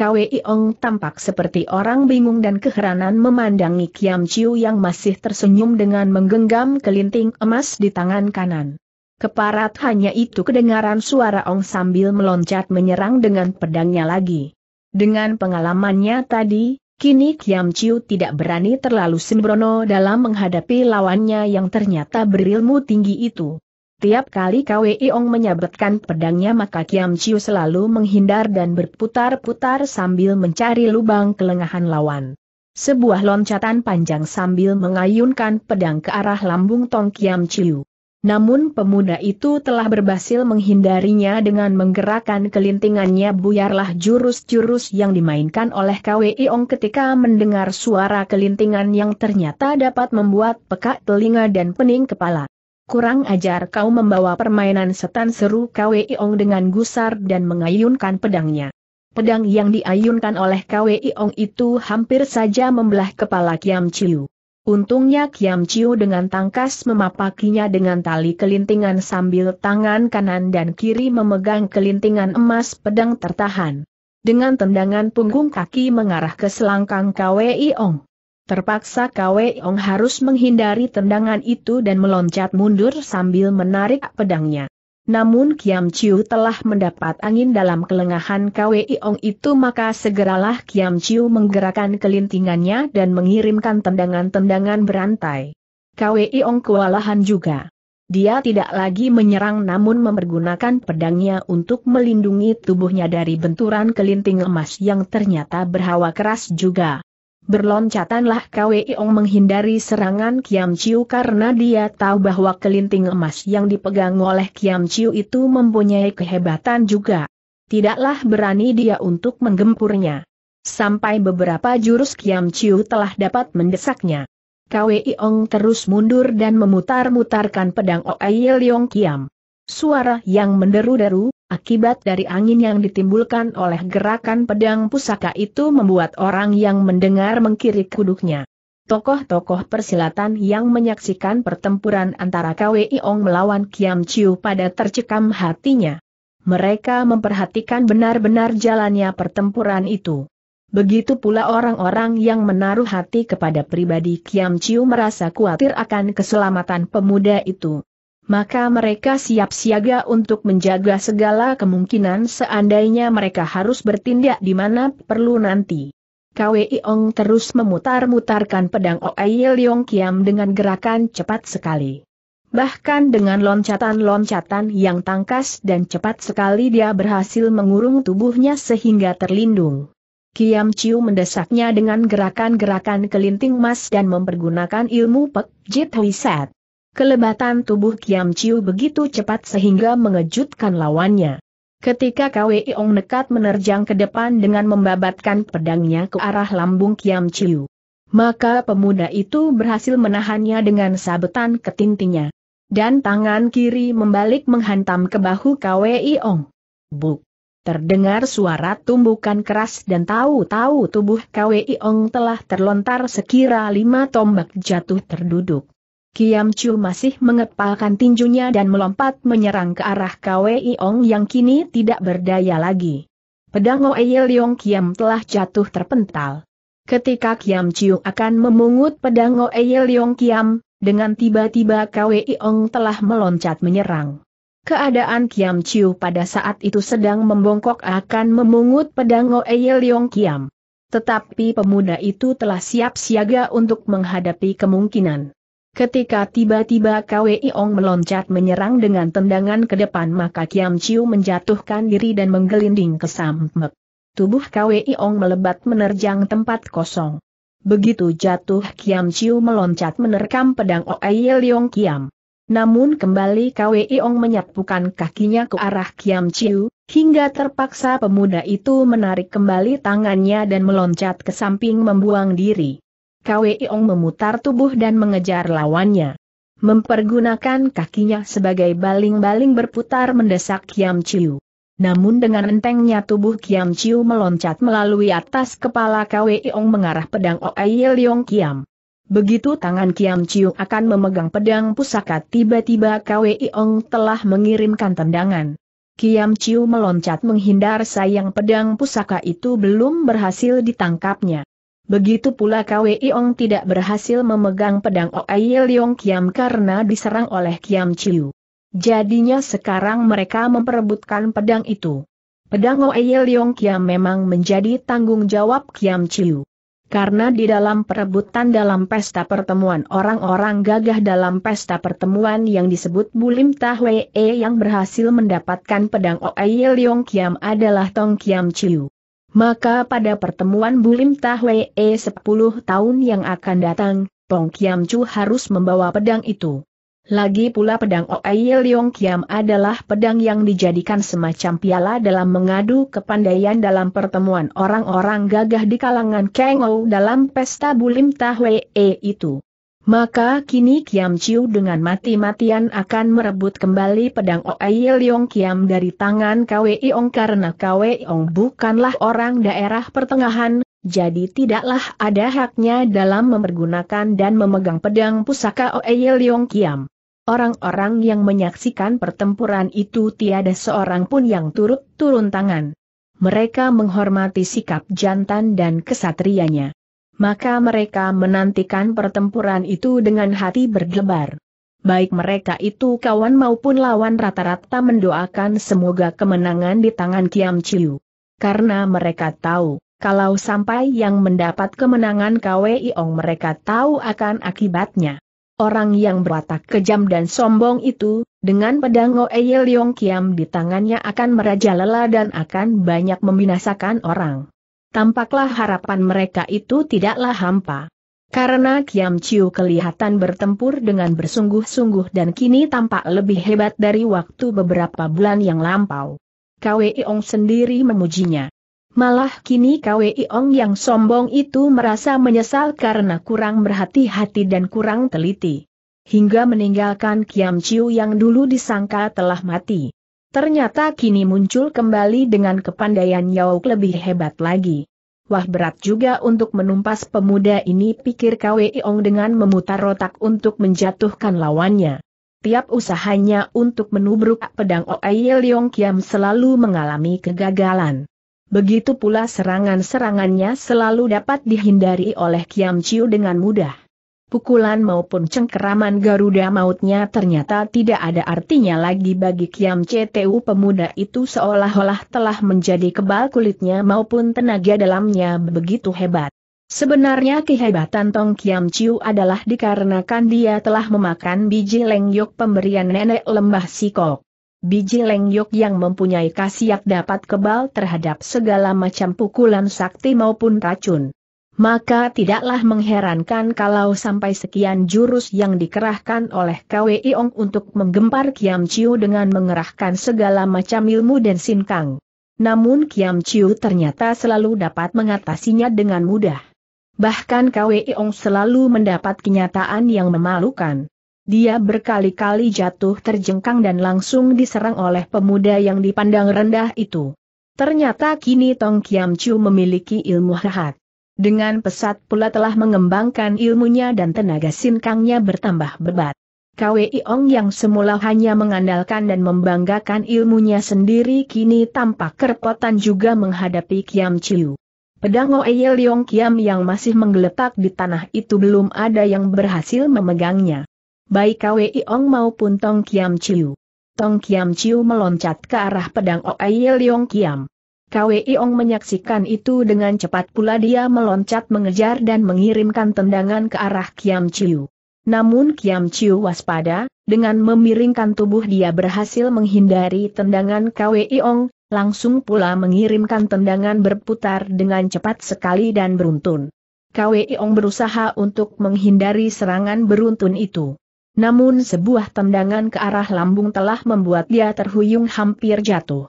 KWI Ong tampak seperti orang bingung dan keheranan memandangi Kiam Chiu yang masih tersenyum dengan menggenggam kelinting emas di tangan kanan. Keparat hanya itu kedengaran suara Ong sambil meloncat menyerang dengan pedangnya lagi. Dengan pengalamannya tadi, kini Kiam Chiu tidak berani terlalu sembrono dalam menghadapi lawannya yang ternyata berilmu tinggi itu. Tiap kali Kwee Ong menyabetkan pedangnya maka Kiam Chiu selalu menghindar dan berputar-putar sambil mencari lubang kelengahan lawan. Sebuah loncatan panjang sambil mengayunkan pedang ke arah lambung Tong Kiam Chiu. Namun pemuda itu telah berhasil menghindarinya dengan menggerakkan kelintingannya buyarlah jurus-jurus yang dimainkan oleh Kwee Ong ketika mendengar suara kelintingan yang ternyata dapat membuat pekak telinga dan pening kepala. Kurang ajar kau membawa permainan setan seru Ong dengan gusar dan mengayunkan pedangnya. Pedang yang diayunkan oleh Ong itu hampir saja membelah kepala Kiam Chiu. Untungnya Kiam Chiu dengan tangkas memapakinya dengan tali kelintingan sambil tangan kanan dan kiri memegang kelintingan emas pedang tertahan. Dengan tendangan punggung kaki mengarah ke selangkang Ong. Terpaksa Ong harus menghindari tendangan itu dan meloncat mundur sambil menarik pedangnya. Namun Kiam Chiu telah mendapat angin dalam kelengahan Ong itu maka segeralah Kiam Chiu menggerakkan kelintingannya dan mengirimkan tendangan-tendangan berantai. Ong kewalahan juga. Dia tidak lagi menyerang namun mempergunakan pedangnya untuk melindungi tubuhnya dari benturan kelinting emas yang ternyata berhawa keras juga berloncatanlah Kweong menghindari serangan Kiam Chiu karena dia tahu bahwa kelinting emas yang dipegang oleh Kiam Chiu itu mempunyai kehebatan juga. Tidaklah berani dia untuk menggempurnya. Sampai beberapa jurus Kiam Chiu telah dapat mendesaknya. Kweong terus mundur dan memutar-mutarkan pedang Oei Leong Kiam. Suara yang menderu-deru, akibat dari angin yang ditimbulkan oleh gerakan pedang pusaka itu membuat orang yang mendengar mengkiri kuduknya. Tokoh-tokoh persilatan yang menyaksikan pertempuran antara Kwei Ong melawan Kiam Chiu pada tercekam hatinya. Mereka memperhatikan benar-benar jalannya pertempuran itu. Begitu pula orang-orang yang menaruh hati kepada pribadi Kiam Chiu merasa khawatir akan keselamatan pemuda itu maka mereka siap siaga untuk menjaga segala kemungkinan seandainya mereka harus bertindak di mana perlu nanti. Kwei Ong terus memutar-mutarkan pedang Oei Leong Kiam dengan gerakan cepat sekali. Bahkan dengan loncatan-loncatan yang tangkas dan cepat sekali dia berhasil mengurung tubuhnya sehingga terlindung. Kiam Chiu mendesaknya dengan gerakan-gerakan kelinting emas dan mempergunakan ilmu Pek Jit Kelebatan tubuh Kiam Chiu begitu cepat sehingga mengejutkan lawannya. Ketika Kwei Ong nekat menerjang ke depan dengan membabatkan pedangnya ke arah lambung Kiam Chiu. Maka pemuda itu berhasil menahannya dengan sabetan ketintinya. Dan tangan kiri membalik menghantam ke bahu Kwei Ong. Buk! Terdengar suara tumbukan keras dan tahu-tahu tubuh Kwei Ong telah terlontar sekira lima tombak jatuh terduduk. Kiam Chu masih mengepalkan tinjunya dan melompat menyerang ke arah Kwei Ong yang kini tidak berdaya lagi. Pedang Oei Leong Kiam telah jatuh terpental. Ketika Kiam Chiu akan memungut pedang Oei Leong Kiam, dengan tiba-tiba Kwei Ong telah meloncat menyerang. Keadaan Kiam Chiu pada saat itu sedang membongkok akan memungut pedang Oei Leong Kiam. Tetapi pemuda itu telah siap siaga untuk menghadapi kemungkinan. Ketika tiba-tiba Kwei Ong meloncat menyerang dengan tendangan ke depan maka Kiam Chiu menjatuhkan diri dan menggelinding ke sampek. Tubuh Kwei Ong melebat menerjang tempat kosong. Begitu jatuh Kiam Chiu meloncat menerkam pedang Oei Leong Kiam. Namun kembali Kwei Ong menyapukan kakinya ke arah Kiam Chiu, hingga terpaksa pemuda itu menarik kembali tangannya dan meloncat ke samping membuang diri. Ong memutar tubuh dan mengejar lawannya. Mempergunakan kakinya sebagai baling-baling berputar mendesak Kiam Chiu. Namun dengan entengnya tubuh Kiam Chiu meloncat melalui atas kepala Ong mengarah pedang Oei Leong Kiam. Begitu tangan Kiam Chiu akan memegang pedang pusaka tiba-tiba Ong telah mengirimkan tendangan. Kiam Chiu meloncat menghindar sayang pedang pusaka itu belum berhasil ditangkapnya. Begitu pula Kwei Ong tidak berhasil memegang pedang Oai Leong Kiam karena diserang oleh Kiam Chiu. Jadinya sekarang mereka memperebutkan pedang itu. Pedang Oai Leong Kiam memang menjadi tanggung jawab Kiam Chiu. Karena di dalam perebutan dalam pesta pertemuan orang-orang gagah dalam pesta pertemuan yang disebut Bulim Tahwee yang berhasil mendapatkan pedang Oai Leong Kiam adalah Tong Kiam Chiu. Maka pada pertemuan Bulim E 10 tahun yang akan datang, Tong Kiam Chu harus membawa pedang itu. Lagi pula pedang Oei Leong Kiam adalah pedang yang dijadikan semacam piala dalam mengadu kepandaian dalam pertemuan orang-orang gagah di kalangan Kengou dalam pesta Bulim E itu. Maka kini Kiam Chiu dengan mati-matian akan merebut kembali pedang Oei Leong Kiam dari tangan Kwei Ong karena Kwei Ong bukanlah orang daerah pertengahan, jadi tidaklah ada haknya dalam mempergunakan dan memegang pedang pusaka Oei Leong Kiam. Orang-orang yang menyaksikan pertempuran itu tiada seorang pun yang turut turun tangan. Mereka menghormati sikap jantan dan kesatrianya maka mereka menantikan pertempuran itu dengan hati berdebar. Baik mereka itu kawan maupun lawan rata-rata mendoakan semoga kemenangan di tangan Kiam Chiu. Karena mereka tahu, kalau sampai yang mendapat kemenangan KWI Ong mereka tahu akan akibatnya. Orang yang berwatak kejam dan sombong itu, dengan pedang Oeye Leong Kiam di tangannya akan merajalela dan akan banyak membinasakan orang tampaklah harapan mereka itu tidaklah hampa. Karena Kiam Chiu kelihatan bertempur dengan bersungguh-sungguh dan kini tampak lebih hebat dari waktu beberapa bulan yang lampau. Kwe Ong sendiri memujinya. Malah kini Kwe Ong yang sombong itu merasa menyesal karena kurang berhati-hati dan kurang teliti. Hingga meninggalkan Kiam Chiu yang dulu disangka telah mati. Ternyata kini muncul kembali dengan kepandaian Yauk lebih hebat lagi. Wah berat juga untuk menumpas pemuda ini pikir Kwe dengan memutar otak untuk menjatuhkan lawannya. Tiap usahanya untuk menubruk pedang Oeye Leong Kiam selalu mengalami kegagalan. Begitu pula serangan-serangannya selalu dapat dihindari oleh Kiam Chiu dengan mudah pukulan maupun cengkeraman Garuda mautnya ternyata tidak ada artinya lagi bagi Kiam CTU pemuda itu seolah-olah telah menjadi kebal kulitnya maupun tenaga dalamnya begitu hebat. Sebenarnya kehebatan Tong Kiam Chiu adalah dikarenakan dia telah memakan biji lengyok pemberian nenek lembah Sikok. Biji lengyok yang mempunyai khasiat dapat kebal terhadap segala macam pukulan sakti maupun racun maka tidaklah mengherankan kalau sampai sekian jurus yang dikerahkan oleh KWI Ong untuk menggempar Kiam Chiu dengan mengerahkan segala macam ilmu dan sinkang. Namun Kiam Chiu ternyata selalu dapat mengatasinya dengan mudah. Bahkan KWI Ong selalu mendapat kenyataan yang memalukan. Dia berkali-kali jatuh terjengkang dan langsung diserang oleh pemuda yang dipandang rendah itu. Ternyata kini Tong Kiam Chiu memiliki ilmu rahat. Dengan pesat pula telah mengembangkan ilmunya dan tenaga sinkangnya bertambah bebat. Kwei Ong yang semula hanya mengandalkan dan membanggakan ilmunya sendiri kini tampak kerepotan juga menghadapi Kiam Chiu. Pedang Oeye Leong Kiam yang masih menggeletak di tanah itu belum ada yang berhasil memegangnya. Baik Kwei Ong maupun Tong Kiam Chiu. Tong Kiam Chiu meloncat ke arah pedang Oeye Leong Kiam. Kwe Iong menyaksikan itu dengan cepat pula dia meloncat mengejar dan mengirimkan tendangan ke arah Kiam Chiu. Namun Kiam Chiu waspada, dengan memiringkan tubuh dia berhasil menghindari tendangan Kwe Iong, langsung pula mengirimkan tendangan berputar dengan cepat sekali dan beruntun. Kwe Iong berusaha untuk menghindari serangan beruntun itu. Namun sebuah tendangan ke arah lambung telah membuat dia terhuyung hampir jatuh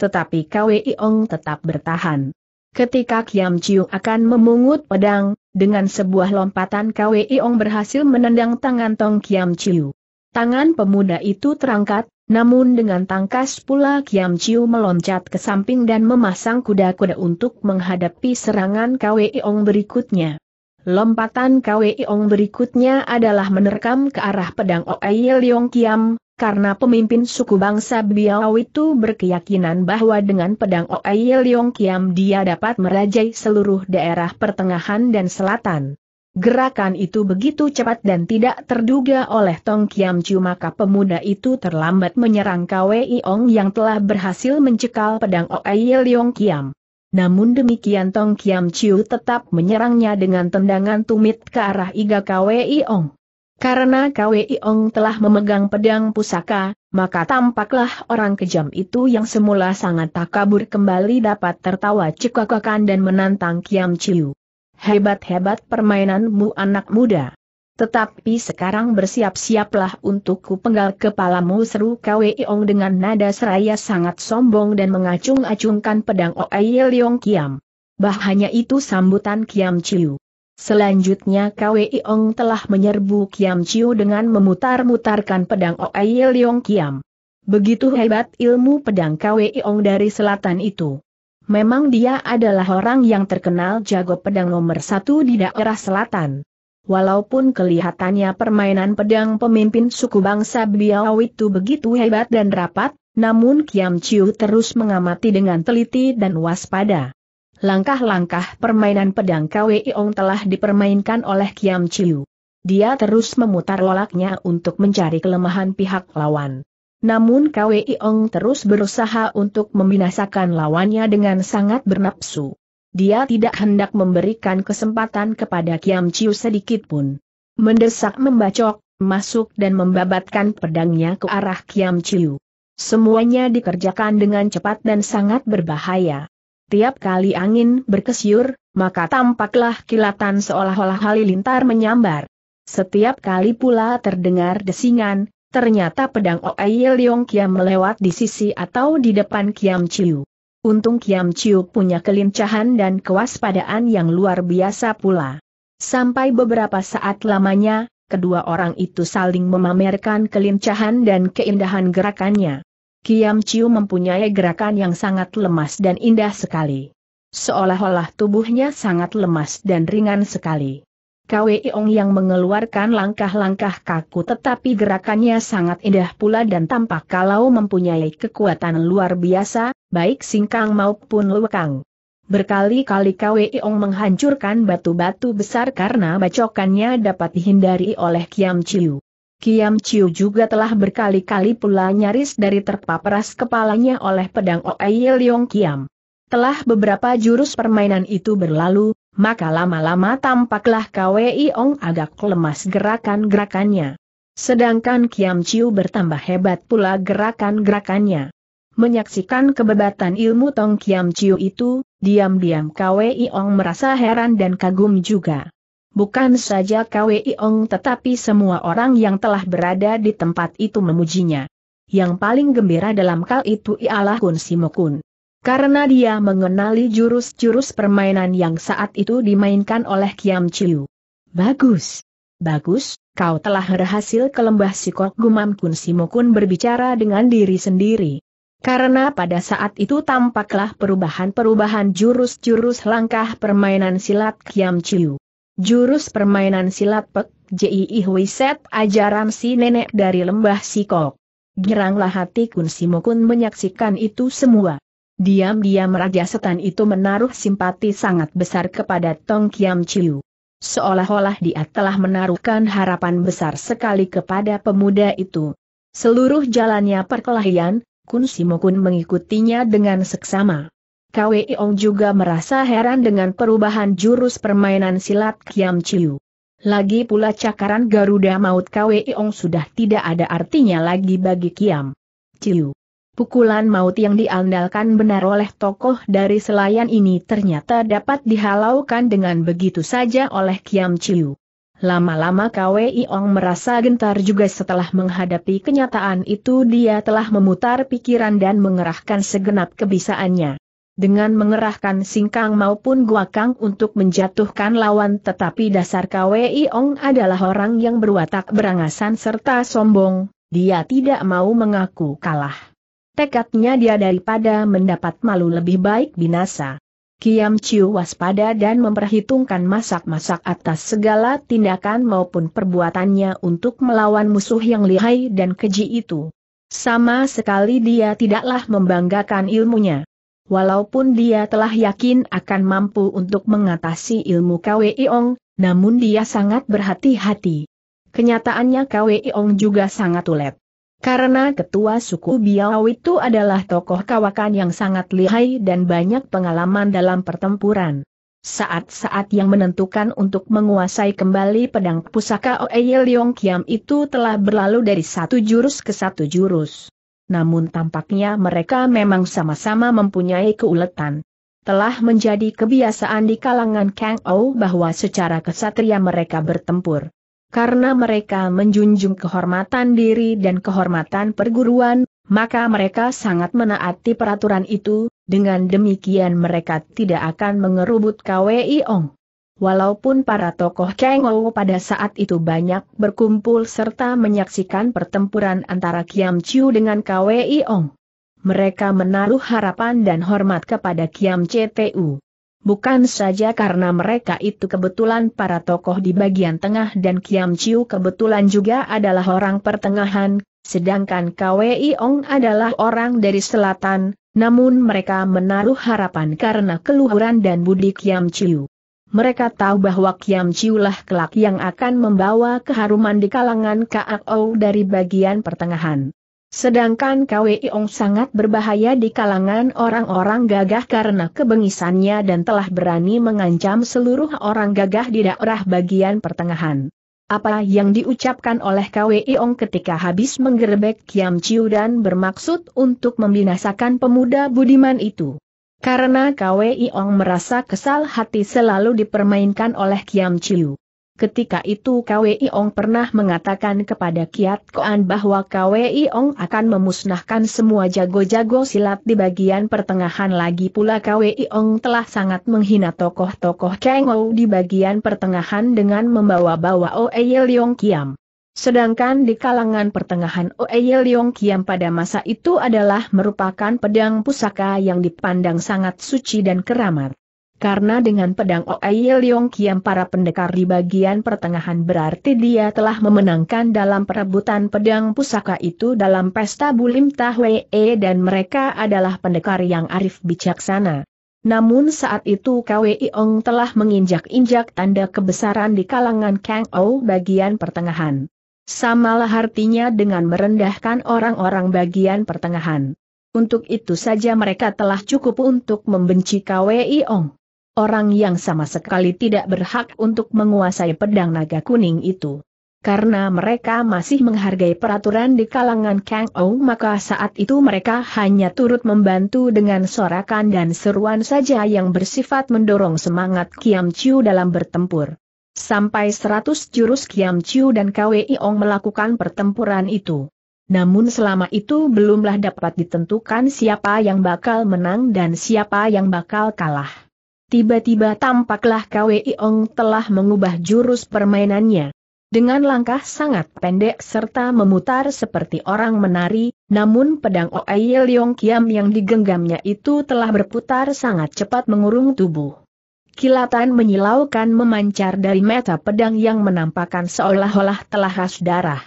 tetapi Kwei Ong tetap bertahan. Ketika Kiam Chiu akan memungut pedang, dengan sebuah lompatan Kwei Ong berhasil menendang tangan Tong Kiam Chiu. Tangan pemuda itu terangkat, namun dengan tangkas pula Kiam Chiu meloncat ke samping dan memasang kuda-kuda untuk menghadapi serangan Kwei Ong berikutnya. Lompatan Kwei Ong berikutnya adalah menerkam ke arah pedang Oei Leong Kiam, karena pemimpin suku bangsa Biao itu berkeyakinan bahwa dengan pedang Oei Leong Kiam dia dapat merajai seluruh daerah pertengahan dan selatan. Gerakan itu begitu cepat dan tidak terduga oleh Tong Kiam Chiu maka pemuda itu terlambat menyerang Kwei Ong yang telah berhasil mencekal pedang Oei Leong Kiam. Namun demikian Tong Kiam Chiu tetap menyerangnya dengan tendangan tumit ke arah Iga Kwei Ong. Karena Ong telah memegang pedang pusaka, maka tampaklah orang kejam itu yang semula sangat tak kabur kembali dapat tertawa cekakakan dan menantang Kiam Chiu. Hebat-hebat permainanmu anak muda. Tetapi sekarang bersiap-siaplah untuk ku penggal kepalamu seru Ong dengan nada seraya sangat sombong dan mengacung-acungkan pedang Oei Leong Kiam. Bahannya itu sambutan Kiam Chiu. Selanjutnya Kwei Ong telah menyerbu Kiam Chiu dengan memutar-mutarkan pedang Oei Leong Kiam. Begitu hebat ilmu pedang Kwei Ong dari selatan itu. Memang dia adalah orang yang terkenal jago pedang nomor satu di daerah selatan. Walaupun kelihatannya permainan pedang pemimpin suku bangsa Biao itu begitu hebat dan rapat, namun Kiam Chiu terus mengamati dengan teliti dan waspada langkah-langkah permainan pedang Ong telah dipermainkan oleh Kiam Chiu. Dia terus memutar lolaknya untuk mencari kelemahan pihak lawan. Namun Ong terus berusaha untuk membinasakan lawannya dengan sangat bernapsu. Dia tidak hendak memberikan kesempatan kepada Kiam Chiu sedikit pun. Mendesak membacok, masuk dan membabatkan pedangnya ke arah Kiam Chiu. Semuanya dikerjakan dengan cepat dan sangat berbahaya. Tiap kali angin berkesyur, maka tampaklah kilatan seolah-olah halilintar menyambar. Setiap kali pula terdengar desingan, ternyata pedang Oei Leong Kiam melewat di sisi atau di depan Kiam Chiu. Untung Kiam Chiu punya kelincahan dan kewaspadaan yang luar biasa pula. Sampai beberapa saat lamanya, kedua orang itu saling memamerkan kelincahan dan keindahan gerakannya. Kiam Chiu mempunyai gerakan yang sangat lemas dan indah sekali. Seolah-olah tubuhnya sangat lemas dan ringan sekali. Kwei Ong yang mengeluarkan langkah-langkah kaku tetapi gerakannya sangat indah pula dan tampak kalau mempunyai kekuatan luar biasa, baik singkang maupun lewekang. Berkali-kali Kwei Ong menghancurkan batu-batu besar karena bacokannya dapat dihindari oleh Kiam Chiu. Kiam Chiu juga telah berkali-kali pula nyaris dari terpaparas kepalanya oleh pedang Oei Leong Kiam. Telah beberapa jurus permainan itu berlalu, maka lama-lama tampaklah Kwei Ong agak lemas gerakan-gerakannya. Sedangkan Kiam Chiu bertambah hebat pula gerakan-gerakannya. Menyaksikan kebebatan ilmu Tong Kiam Chiu itu, diam-diam Kwei Ong merasa heran dan kagum juga. Bukan saja KWI Ong tetapi semua orang yang telah berada di tempat itu memujinya. Yang paling gembira dalam kal itu ialah Kun Simokun. Karena dia mengenali jurus-jurus permainan yang saat itu dimainkan oleh Kiam Chiu. Bagus. Bagus, kau telah berhasil ke lembah Sikok Gumam Kun Simokun berbicara dengan diri sendiri. Karena pada saat itu tampaklah perubahan-perubahan jurus-jurus langkah permainan silat Kiam Chiu. Jurus permainan silat Pek Ji Huiset ajaran si nenek dari lembah Sikok. Geranglah hati Kun Simokun menyaksikan itu semua. Diam-diam Raja Setan itu menaruh simpati sangat besar kepada Tong Kiam Chiu. Seolah-olah dia telah menaruhkan harapan besar sekali kepada pemuda itu. Seluruh jalannya perkelahian, Kun Simokun mengikutinya dengan seksama. Kwei Ong juga merasa heran dengan perubahan jurus permainan silat Kiam Chiu. Lagi pula cakaran Garuda Maut Kwei Ong sudah tidak ada artinya lagi bagi Kiam Chiu. Pukulan maut yang diandalkan benar oleh tokoh dari selayan ini ternyata dapat dihalaukan dengan begitu saja oleh Kiam Chiu. Lama-lama Kwei Ong merasa gentar juga setelah menghadapi kenyataan itu dia telah memutar pikiran dan mengerahkan segenap kebisaannya dengan mengerahkan singkang maupun guakang untuk menjatuhkan lawan tetapi dasar Kwei Ong adalah orang yang berwatak berangasan serta sombong, dia tidak mau mengaku kalah. Tekadnya dia daripada mendapat malu lebih baik binasa. Kiam Chiu waspada dan memperhitungkan masak-masak atas segala tindakan maupun perbuatannya untuk melawan musuh yang lihai dan keji itu. Sama sekali dia tidaklah membanggakan ilmunya. Walaupun dia telah yakin akan mampu untuk mengatasi ilmu Ong, namun dia sangat berhati-hati. Kenyataannya Ong juga sangat ulet. Karena ketua suku Biao itu adalah tokoh kawakan yang sangat lihai dan banyak pengalaman dalam pertempuran. Saat-saat yang menentukan untuk menguasai kembali pedang pusaka Oeye Leong Kiam itu telah berlalu dari satu jurus ke satu jurus namun tampaknya mereka memang sama-sama mempunyai keuletan. Telah menjadi kebiasaan di kalangan Kang Ou bahwa secara kesatria mereka bertempur. Karena mereka menjunjung kehormatan diri dan kehormatan perguruan, maka mereka sangat menaati peraturan itu, dengan demikian mereka tidak akan mengerubut KWI Ong. Walaupun para tokoh Kengou pada saat itu banyak berkumpul serta menyaksikan pertempuran antara Kiam Chiu dengan Kwei Ong. Mereka menaruh harapan dan hormat kepada Kiam CTU. Bukan saja karena mereka itu kebetulan para tokoh di bagian tengah dan Kiam Chiu kebetulan juga adalah orang pertengahan, sedangkan Kwei Ong adalah orang dari selatan, namun mereka menaruh harapan karena keluhuran dan budi Kiam Chiu. Mereka tahu bahwa Kiam lah kelak yang akan membawa keharuman di kalangan KAO dari bagian pertengahan. Sedangkan Ong sangat berbahaya di kalangan orang-orang gagah karena kebengisannya dan telah berani mengancam seluruh orang gagah di daerah bagian pertengahan. Apa yang diucapkan oleh Ong ketika habis menggerebek Kiam Chiu dan bermaksud untuk membinasakan pemuda budiman itu? Karena KWI Ong merasa kesal hati selalu dipermainkan oleh Kiam Chiu. Ketika itu KWI Ong pernah mengatakan kepada Kiat Koan bahwa KWI Ong akan memusnahkan semua jago-jago silat di bagian pertengahan lagi pula KWI Ong telah sangat menghina tokoh-tokoh Kengou di bagian pertengahan dengan membawa-bawa Oe Leong Kiam. Sedangkan di kalangan pertengahan Oeye Leong Kiam pada masa itu adalah merupakan pedang pusaka yang dipandang sangat suci dan keramat. Karena dengan pedang Oeye Leong Kiam para pendekar di bagian pertengahan berarti dia telah memenangkan dalam perebutan pedang pusaka itu dalam pesta Bulim Tahwee dan mereka adalah pendekar yang arif bijaksana. Namun saat itu Kwei Ong telah menginjak-injak tanda kebesaran di kalangan Kang Ou bagian pertengahan. Samalah artinya dengan merendahkan orang-orang bagian pertengahan. Untuk itu saja mereka telah cukup untuk membenci KWI Ong. Orang yang sama sekali tidak berhak untuk menguasai pedang naga kuning itu. Karena mereka masih menghargai peraturan di kalangan Kang Ou maka saat itu mereka hanya turut membantu dengan sorakan dan seruan saja yang bersifat mendorong semangat Kiam Chiu dalam bertempur. Sampai 100 jurus Kiam Chiu dan Kwei Ong melakukan pertempuran itu. Namun selama itu belumlah dapat ditentukan siapa yang bakal menang dan siapa yang bakal kalah. Tiba-tiba tampaklah Kwei Ong telah mengubah jurus permainannya. Dengan langkah sangat pendek serta memutar seperti orang menari, namun pedang Oei Leong Kiam yang digenggamnya itu telah berputar sangat cepat mengurung tubuh. Kilatan menyilaukan memancar dari mata pedang yang menampakkan seolah-olah telah ras darah.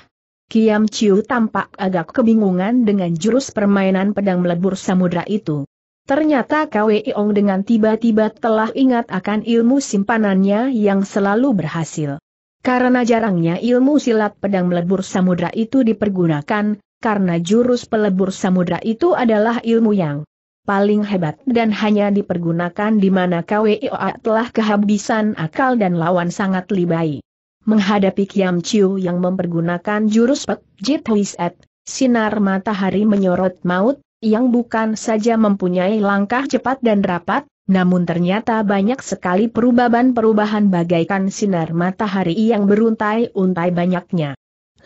Kiam Chiu tampak agak kebingungan dengan jurus permainan pedang melebur samudra itu. Ternyata Kwei Ong dengan tiba-tiba telah ingat akan ilmu simpanannya yang selalu berhasil. Karena jarangnya ilmu silat pedang melebur samudra itu dipergunakan, karena jurus pelebur samudra itu adalah ilmu yang paling hebat dan hanya dipergunakan di mana KWIOA telah kehabisan akal dan lawan sangat libai. Menghadapi Kiam Chiu yang mempergunakan jurus Pek Jit Huiset, sinar matahari menyorot maut, yang bukan saja mempunyai langkah cepat dan rapat, namun ternyata banyak sekali perubahan-perubahan bagaikan sinar matahari yang beruntai-untai banyaknya.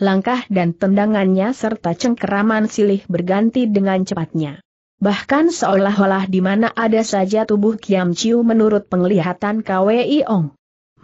Langkah dan tendangannya serta cengkeraman silih berganti dengan cepatnya. Bahkan seolah-olah di mana ada saja tubuh Kiam Chiu menurut penglihatan KWI Ong.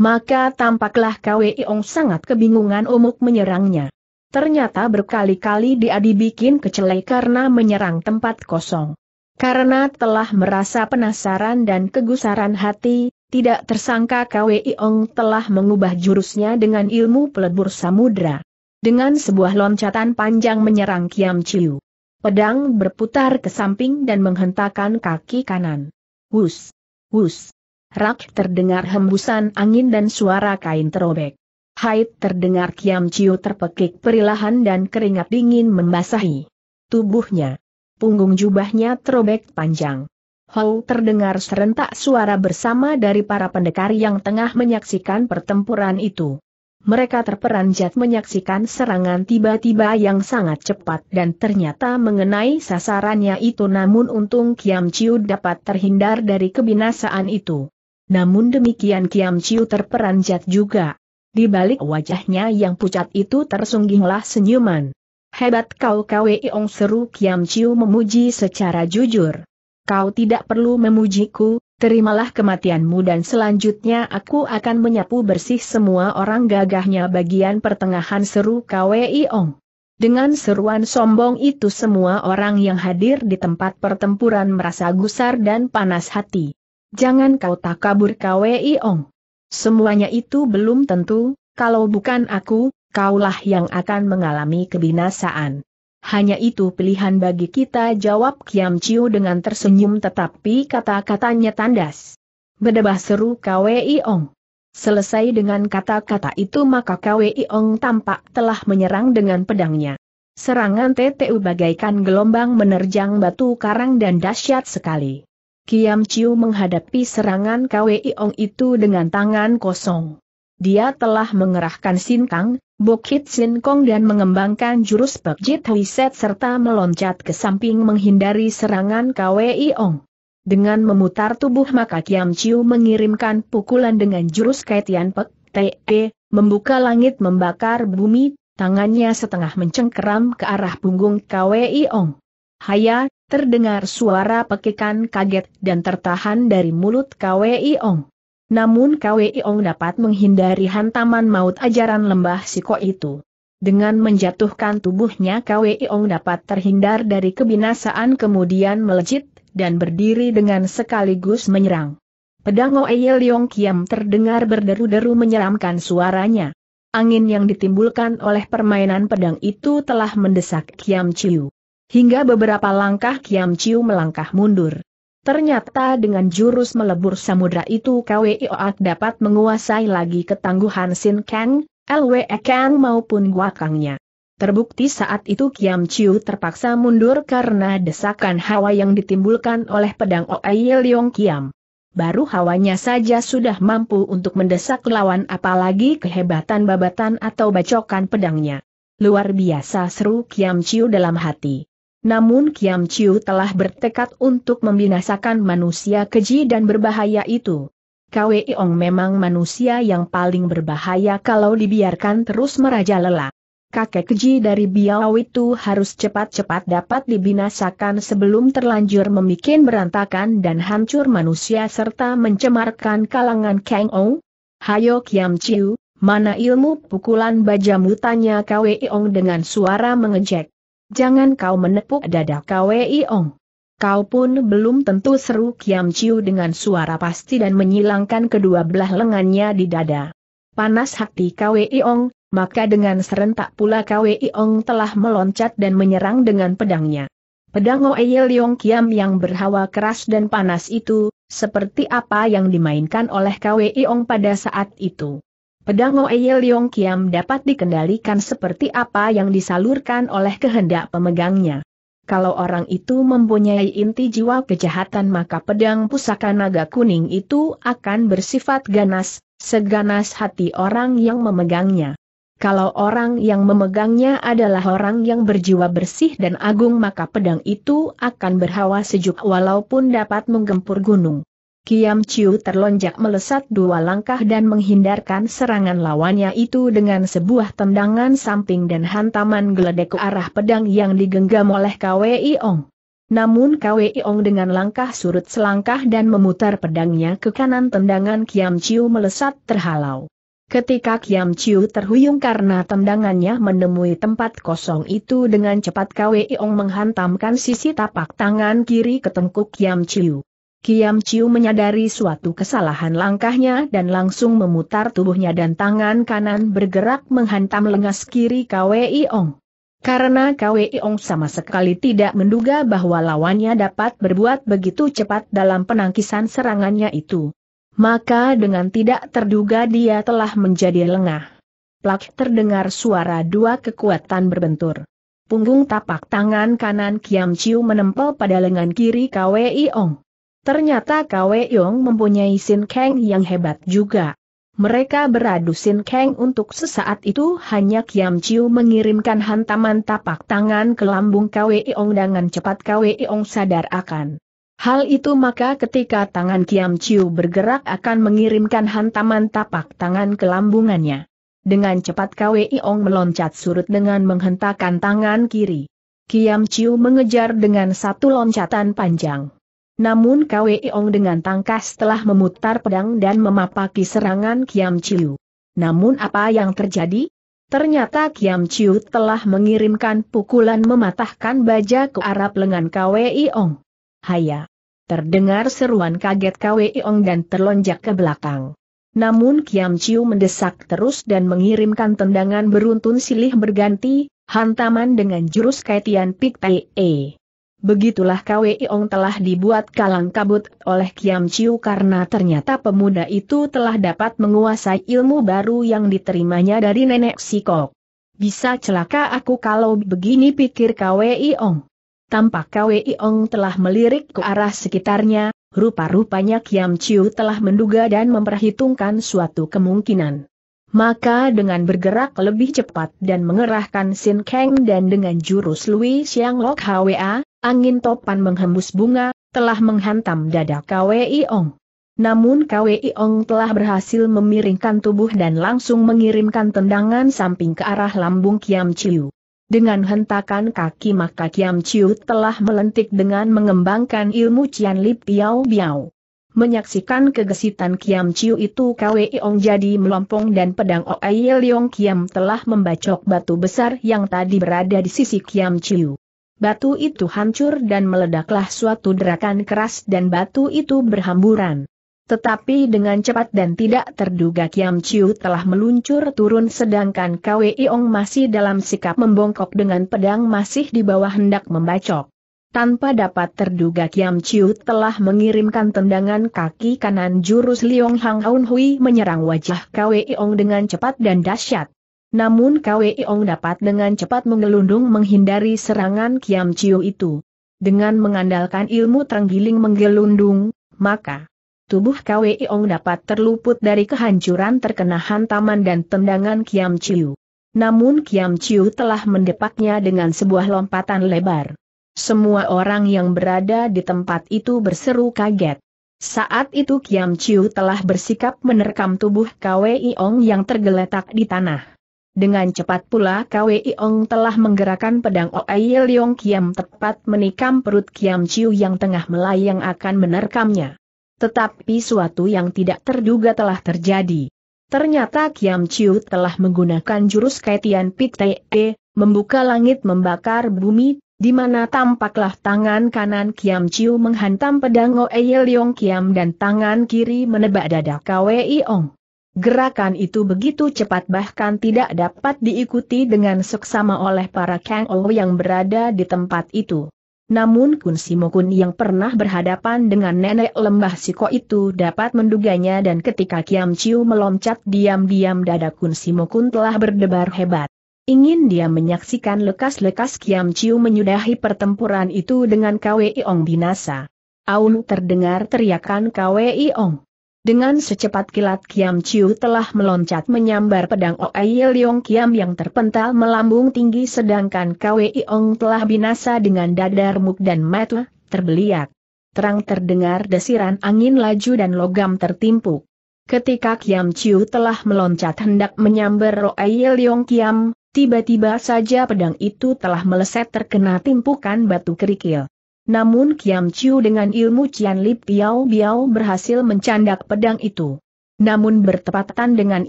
Maka tampaklah KWI Ong sangat kebingungan umuk menyerangnya. Ternyata berkali-kali dia dibikin kecelai karena menyerang tempat kosong. Karena telah merasa penasaran dan kegusaran hati, tidak tersangka KWI Ong telah mengubah jurusnya dengan ilmu pelebur samudra. Dengan sebuah loncatan panjang menyerang Kiam Chiu. Pedang berputar ke samping dan menghentakkan kaki kanan. Wus! Wus! Rak terdengar hembusan angin dan suara kain terobek. Haid terdengar Kiam Chiu terpekik perilahan dan keringat dingin membasahi tubuhnya. Punggung jubahnya terobek panjang. Hou terdengar serentak suara bersama dari para pendekar yang tengah menyaksikan pertempuran itu mereka terperanjat menyaksikan serangan tiba-tiba yang sangat cepat dan ternyata mengenai sasarannya itu namun untung Kiam Chiu dapat terhindar dari kebinasaan itu. Namun demikian Kiam Chiu terperanjat juga. Di balik wajahnya yang pucat itu tersungginglah senyuman. Hebat kau Ong seru Kiam Chiu memuji secara jujur. Kau tidak perlu memujiku, terimalah kematianmu dan selanjutnya aku akan menyapu bersih semua orang gagahnya bagian pertengahan seru KWI Ong. Dengan seruan sombong itu semua orang yang hadir di tempat pertempuran merasa gusar dan panas hati. Jangan kau tak kabur KWI Ong. Semuanya itu belum tentu, kalau bukan aku, kaulah yang akan mengalami kebinasaan. Hanya itu pilihan bagi kita jawab Kiam Chiu dengan tersenyum tetapi kata-katanya tandas. Bedebah seru Kwei Ong. Selesai dengan kata-kata itu maka Kwei Ong tampak telah menyerang dengan pedangnya. Serangan TTU bagaikan gelombang menerjang batu karang dan dahsyat sekali. Kiam Chiu menghadapi serangan Kwei Ong itu dengan tangan kosong. Dia telah mengerahkan sinkang, Bukit Sin Kong dan mengembangkan jurus Pek Jit Hui Set serta meloncat ke samping menghindari serangan KWI Ong. Dengan memutar tubuh maka Kiam Chiu mengirimkan pukulan dengan jurus Kaitian Pek Te, membuka langit membakar bumi, tangannya setengah mencengkeram ke arah punggung KWI Ong. Haya, terdengar suara pekikan kaget dan tertahan dari mulut KWI Ong. Namun Ong dapat menghindari hantaman maut ajaran lembah Siko itu. Dengan menjatuhkan tubuhnya Ong dapat terhindar dari kebinasaan kemudian melejit, dan berdiri dengan sekaligus menyerang. Pedang Oeye Leong Kiam terdengar berderu-deru menyeramkan suaranya. Angin yang ditimbulkan oleh permainan pedang itu telah mendesak Kiam Chiu. Hingga beberapa langkah Kiam Chiu melangkah mundur. Ternyata dengan jurus melebur samudra itu Kwioak dapat menguasai lagi ketangguhan Sin Kang, Lwe Kang maupun Guakangnya. Terbukti saat itu Kiam Chiu terpaksa mundur karena desakan hawa yang ditimbulkan oleh pedang Oei Leong Kiam. Baru hawanya saja sudah mampu untuk mendesak lawan apalagi kehebatan babatan atau bacokan pedangnya. Luar biasa seru Kiam Chiu dalam hati. Namun Kiam Chiu telah bertekad untuk membinasakan manusia keji dan berbahaya itu. Kwei Ong memang manusia yang paling berbahaya kalau dibiarkan terus merajalela. Kakek keji dari Biao itu harus cepat-cepat dapat dibinasakan sebelum terlanjur membuat berantakan dan hancur manusia serta mencemarkan kalangan Kang Ong. Hayo Kiam Chiu, mana ilmu pukulan bajamu tanya Kwei Ong dengan suara mengejek. Jangan kau menepuk dada Kwei Ong. Kau pun belum tentu seru Kiam Chiu dengan suara pasti dan menyilangkan kedua belah lengannya di dada. Panas hati Kwei Ong, maka dengan serentak pula Kwei Ong telah meloncat dan menyerang dengan pedangnya. Pedang Oeye Leong Kiam yang berhawa keras dan panas itu, seperti apa yang dimainkan oleh Kwei Ong pada saat itu. Pedang Oye Leong Kiam dapat dikendalikan seperti apa yang disalurkan oleh kehendak pemegangnya. Kalau orang itu mempunyai inti jiwa kejahatan maka pedang pusaka naga kuning itu akan bersifat ganas, seganas hati orang yang memegangnya. Kalau orang yang memegangnya adalah orang yang berjiwa bersih dan agung maka pedang itu akan berhawa sejuk walaupun dapat menggempur gunung. Kiam Chiu terlonjak melesat dua langkah dan menghindarkan serangan lawannya itu dengan sebuah tendangan samping dan hantaman geledek ke arah pedang yang digenggam oleh Kwei Ong. Namun Kwei Ong dengan langkah surut selangkah dan memutar pedangnya ke kanan tendangan Kiam Chiu melesat terhalau. Ketika Kiam Chiu terhuyung karena tendangannya menemui tempat kosong itu dengan cepat Kwei Ong menghantamkan sisi tapak tangan kiri ke tengkuk Kiam Chiu. Kiam Chiu menyadari suatu kesalahan langkahnya dan langsung memutar tubuhnya dan tangan kanan bergerak menghantam lengas kiri Kwei Ong. Karena Kwei Ong sama sekali tidak menduga bahwa lawannya dapat berbuat begitu cepat dalam penangkisan serangannya itu. Maka dengan tidak terduga dia telah menjadi lengah. Plak terdengar suara dua kekuatan berbentur. Punggung tapak tangan kanan Kiam Chiu menempel pada lengan kiri Kwei Ong. Ternyata Kwe Yong mempunyai Sin Kang yang hebat juga. Mereka beradu Sin Kang untuk sesaat itu hanya Kiam Chiu mengirimkan hantaman tapak tangan ke lambung Kwe Yong dengan cepat Kwe Yong sadar akan. Hal itu maka ketika tangan Kiam Chiu bergerak akan mengirimkan hantaman tapak tangan ke lambungannya. Dengan cepat Kwe Yong meloncat surut dengan menghentakkan tangan kiri. Kiam Chiu mengejar dengan satu loncatan panjang. Namun Kwe Ong dengan tangkas telah memutar pedang dan memapaki serangan Kiam Chiu. Namun apa yang terjadi? Ternyata Kiam Chiu telah mengirimkan pukulan mematahkan baja ke arah lengan Kwe Ong. Haya! Terdengar seruan kaget Kwe Ong dan terlonjak ke belakang. Namun Kiam Chiu mendesak terus dan mengirimkan tendangan beruntun silih berganti, hantaman dengan jurus kaitian Pik Tai E. Begitulah Kwe Iong telah dibuat kalang kabut oleh Kiam Chiu karena ternyata pemuda itu telah dapat menguasai ilmu baru yang diterimanya dari nenek Sikok. Bisa celaka aku kalau begini pikir Kwe Iong. Tampak Kwe Iong telah melirik ke arah sekitarnya, rupa-rupanya Kiam Chiu telah menduga dan memperhitungkan suatu kemungkinan. Maka dengan bergerak lebih cepat dan mengerahkan Sin Kang dan dengan jurus Louis Siang Lok Hwa, Angin topan menghembus bunga, telah menghantam dada Kwei Ong. Namun Kwei Ong telah berhasil memiringkan tubuh dan langsung mengirimkan tendangan samping ke arah lambung Kiam Chiu. Dengan hentakan kaki maka Kiam Chiu telah melentik dengan mengembangkan ilmu Cian Li Piao Biao. Menyaksikan kegesitan Kiam Chiu itu Kwei Ong jadi melompong dan pedang Oei Leong Kiam telah membacok batu besar yang tadi berada di sisi Kiam Chiu. Batu itu hancur dan meledaklah suatu derakan keras dan batu itu berhamburan. Tetapi dengan cepat dan tidak terduga Kiam Chiu telah meluncur turun sedangkan Kwe Iong masih dalam sikap membongkok dengan pedang masih di bawah hendak membacok. Tanpa dapat terduga Kiam Chiu telah mengirimkan tendangan kaki kanan jurus Liong Hang Aun Hui menyerang wajah Kwe Iong dengan cepat dan dahsyat. Namun Kwe Ong dapat dengan cepat menggelundung menghindari serangan Kiam Chiu itu. Dengan mengandalkan ilmu terenggiling menggelundung, maka tubuh Kwe Ong dapat terluput dari kehancuran terkena hantaman dan tendangan Kiam Chiu. Namun Kiam Chiu telah mendepaknya dengan sebuah lompatan lebar. Semua orang yang berada di tempat itu berseru kaget. Saat itu Kiam Chiu telah bersikap menerkam tubuh Kwe Ong yang tergeletak di tanah. Dengan cepat pula Kwei Ong telah menggerakkan pedang Oai Leong Kiam tepat menikam perut Kiam Chiu yang tengah melayang akan menerkamnya. Tetapi suatu yang tidak terduga telah terjadi. Ternyata Kiam Chiu telah menggunakan jurus Kaitian Pik E, membuka langit membakar bumi di mana tampaklah tangan kanan Kiam Chiu menghantam pedang Oeye Leong Kiam dan tangan kiri menebak dada Kwei Ong. Gerakan itu begitu cepat bahkan tidak dapat diikuti dengan seksama oleh para Kang Ou yang berada di tempat itu. Namun Kun Simokun yang pernah berhadapan dengan nenek lembah Siko itu dapat menduganya dan ketika Kiam Chiu meloncat diam-diam dada Kun Simokun telah berdebar hebat. Ingin dia menyaksikan lekas-lekas Kiam Chiu menyudahi pertempuran itu dengan Kwei Ong binasa. Aul terdengar teriakan Kwei Ong. Dengan secepat kilat Kiam Chiu telah meloncat menyambar pedang Oei Leong Kiam yang terpental melambung tinggi sedangkan Kwei Ong telah binasa dengan dadar muk dan mata, terbeliak. Terang terdengar desiran angin laju dan logam tertimpuk. Ketika Kiam Chiu telah meloncat hendak menyambar Oei Leong Kiam, tiba-tiba saja pedang itu telah meleset terkena timpukan batu kerikil. Namun Kiam Chiu dengan ilmu Cian Lip Piao Biao berhasil mencandak pedang itu. Namun bertepatan dengan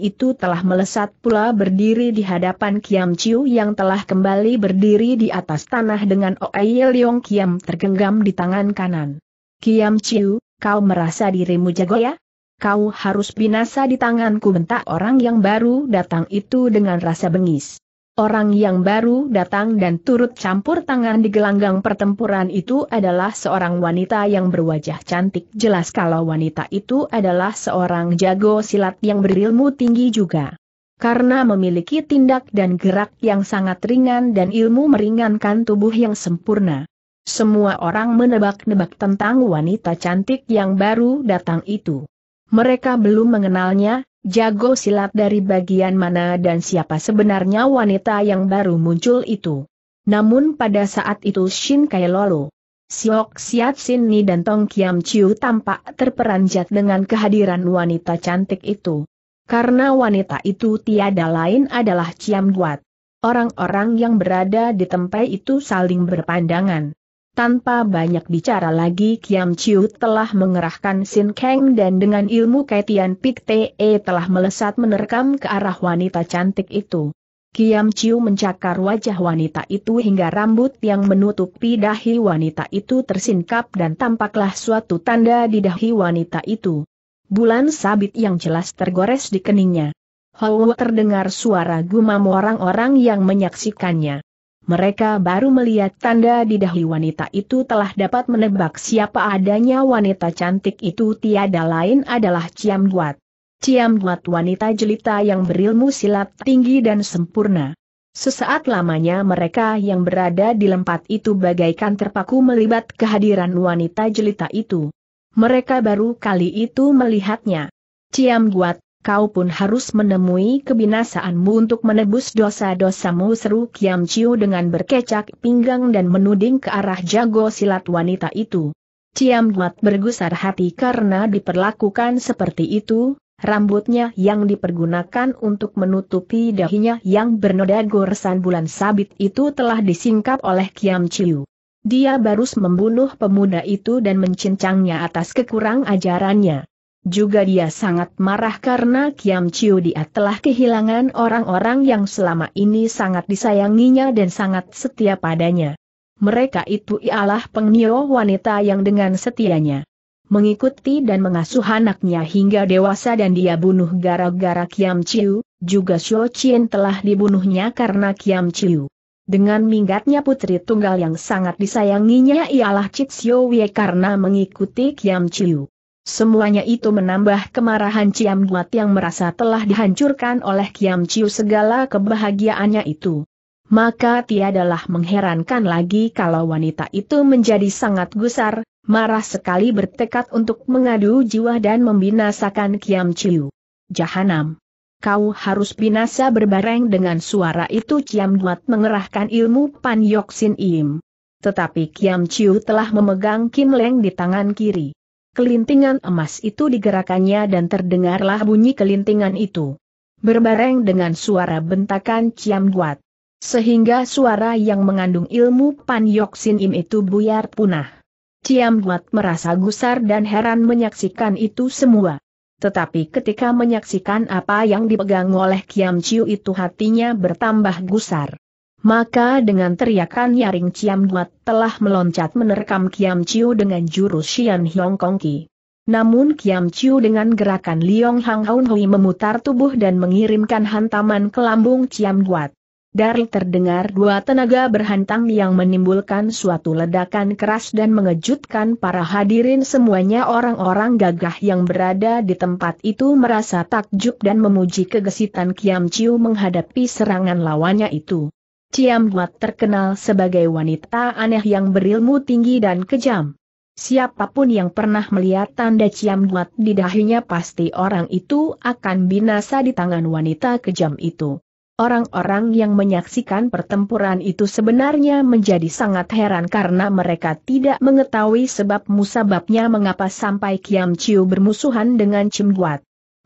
itu telah melesat pula berdiri di hadapan Kiam Chiu yang telah kembali berdiri di atas tanah dengan Oei Leong Kiam tergenggam di tangan kanan. Kiam Chiu, kau merasa dirimu jago ya? Kau harus binasa di tanganku bentak orang yang baru datang itu dengan rasa bengis. Orang yang baru datang dan turut campur tangan di gelanggang pertempuran itu adalah seorang wanita yang berwajah cantik. Jelas kalau wanita itu adalah seorang jago silat yang berilmu tinggi juga. Karena memiliki tindak dan gerak yang sangat ringan dan ilmu meringankan tubuh yang sempurna. Semua orang menebak-nebak tentang wanita cantik yang baru datang itu. Mereka belum mengenalnya, jago silat dari bagian mana dan siapa sebenarnya wanita yang baru muncul itu. Namun pada saat itu Shin Kai Lolo, Siok Siat Sin Ni dan Tong Kiam Chiu tampak terperanjat dengan kehadiran wanita cantik itu. Karena wanita itu tiada lain adalah Ciam Duat. Orang-orang yang berada di tempat itu saling berpandangan. Tanpa banyak bicara lagi Kiam Chiu telah mengerahkan Sin Kang dan dengan ilmu Kaitian Pik Te e telah melesat menerkam ke arah wanita cantik itu. Kiam Chiu mencakar wajah wanita itu hingga rambut yang menutupi dahi wanita itu tersingkap dan tampaklah suatu tanda di dahi wanita itu. Bulan sabit yang jelas tergores di keningnya. Hawa terdengar suara gumam orang-orang yang menyaksikannya. Mereka baru melihat tanda di dahi wanita itu telah dapat menebak siapa adanya wanita cantik itu tiada lain adalah Ciam Guat. Ciam Guat wanita jelita yang berilmu silat tinggi dan sempurna. Sesaat lamanya mereka yang berada di lempat itu bagaikan terpaku melibat kehadiran wanita jelita itu. Mereka baru kali itu melihatnya. Ciam Guat, kau pun harus menemui kebinasaanmu untuk menebus dosa-dosamu seru Kiam Chiu dengan berkecak pinggang dan menuding ke arah jago silat wanita itu. Ciam Duat bergusar hati karena diperlakukan seperti itu, rambutnya yang dipergunakan untuk menutupi dahinya yang bernoda goresan bulan sabit itu telah disingkap oleh Kiam Chiu. Dia baru membunuh pemuda itu dan mencincangnya atas kekurang ajarannya. Juga dia sangat marah karena Kiam Chiu dia telah kehilangan orang-orang yang selama ini sangat disayanginya dan sangat setia padanya. Mereka itu ialah pengnio wanita yang dengan setianya mengikuti dan mengasuh anaknya hingga dewasa dan dia bunuh gara-gara Kiam Chiu, juga Xiao Qian telah dibunuhnya karena Kiam Chiu. Dengan minggatnya putri tunggal yang sangat disayanginya ialah Chit Xiu Wei karena mengikuti Kiam Chiu. Semuanya itu menambah kemarahan Ciam Buat yang merasa telah dihancurkan oleh Kiam Ciu segala kebahagiaannya itu. Maka tiadalah mengherankan lagi kalau wanita itu menjadi sangat gusar, marah sekali bertekad untuk mengadu jiwa dan membinasakan Kiam Ciu. Jahanam. Kau harus binasa berbareng dengan suara itu Ciam Buat mengerahkan ilmu Pan Yoxin Im. Tetapi Kiam Ciu telah memegang Kim Leng di tangan kiri kelintingan emas itu digerakannya dan terdengarlah bunyi kelintingan itu. Berbareng dengan suara bentakan Ciam Guat. Sehingga suara yang mengandung ilmu Pan Yok Im itu buyar punah. Ciam Guat merasa gusar dan heran menyaksikan itu semua. Tetapi ketika menyaksikan apa yang dipegang oleh Kiam Chiu itu hatinya bertambah gusar. Maka dengan teriakan Yaring Ciam Duat telah meloncat menerkam Kiam Chiu dengan jurus Xian Hiong Kong Ki. Namun Kiam Chiu dengan gerakan Liong Hang Aun Hui memutar tubuh dan mengirimkan hantaman ke lambung Ciam Duat. Dari terdengar dua tenaga berhantang yang menimbulkan suatu ledakan keras dan mengejutkan para hadirin semuanya orang-orang gagah yang berada di tempat itu merasa takjub dan memuji kegesitan Kiam Chiu menghadapi serangan lawannya itu. Ciam Huat terkenal sebagai wanita aneh yang berilmu tinggi dan kejam. Siapapun yang pernah melihat tanda Ciam Huat di dahinya pasti orang itu akan binasa di tangan wanita kejam itu. Orang-orang yang menyaksikan pertempuran itu sebenarnya menjadi sangat heran karena mereka tidak mengetahui sebab musababnya mengapa sampai Kiam Chiu bermusuhan dengan Cim Huat.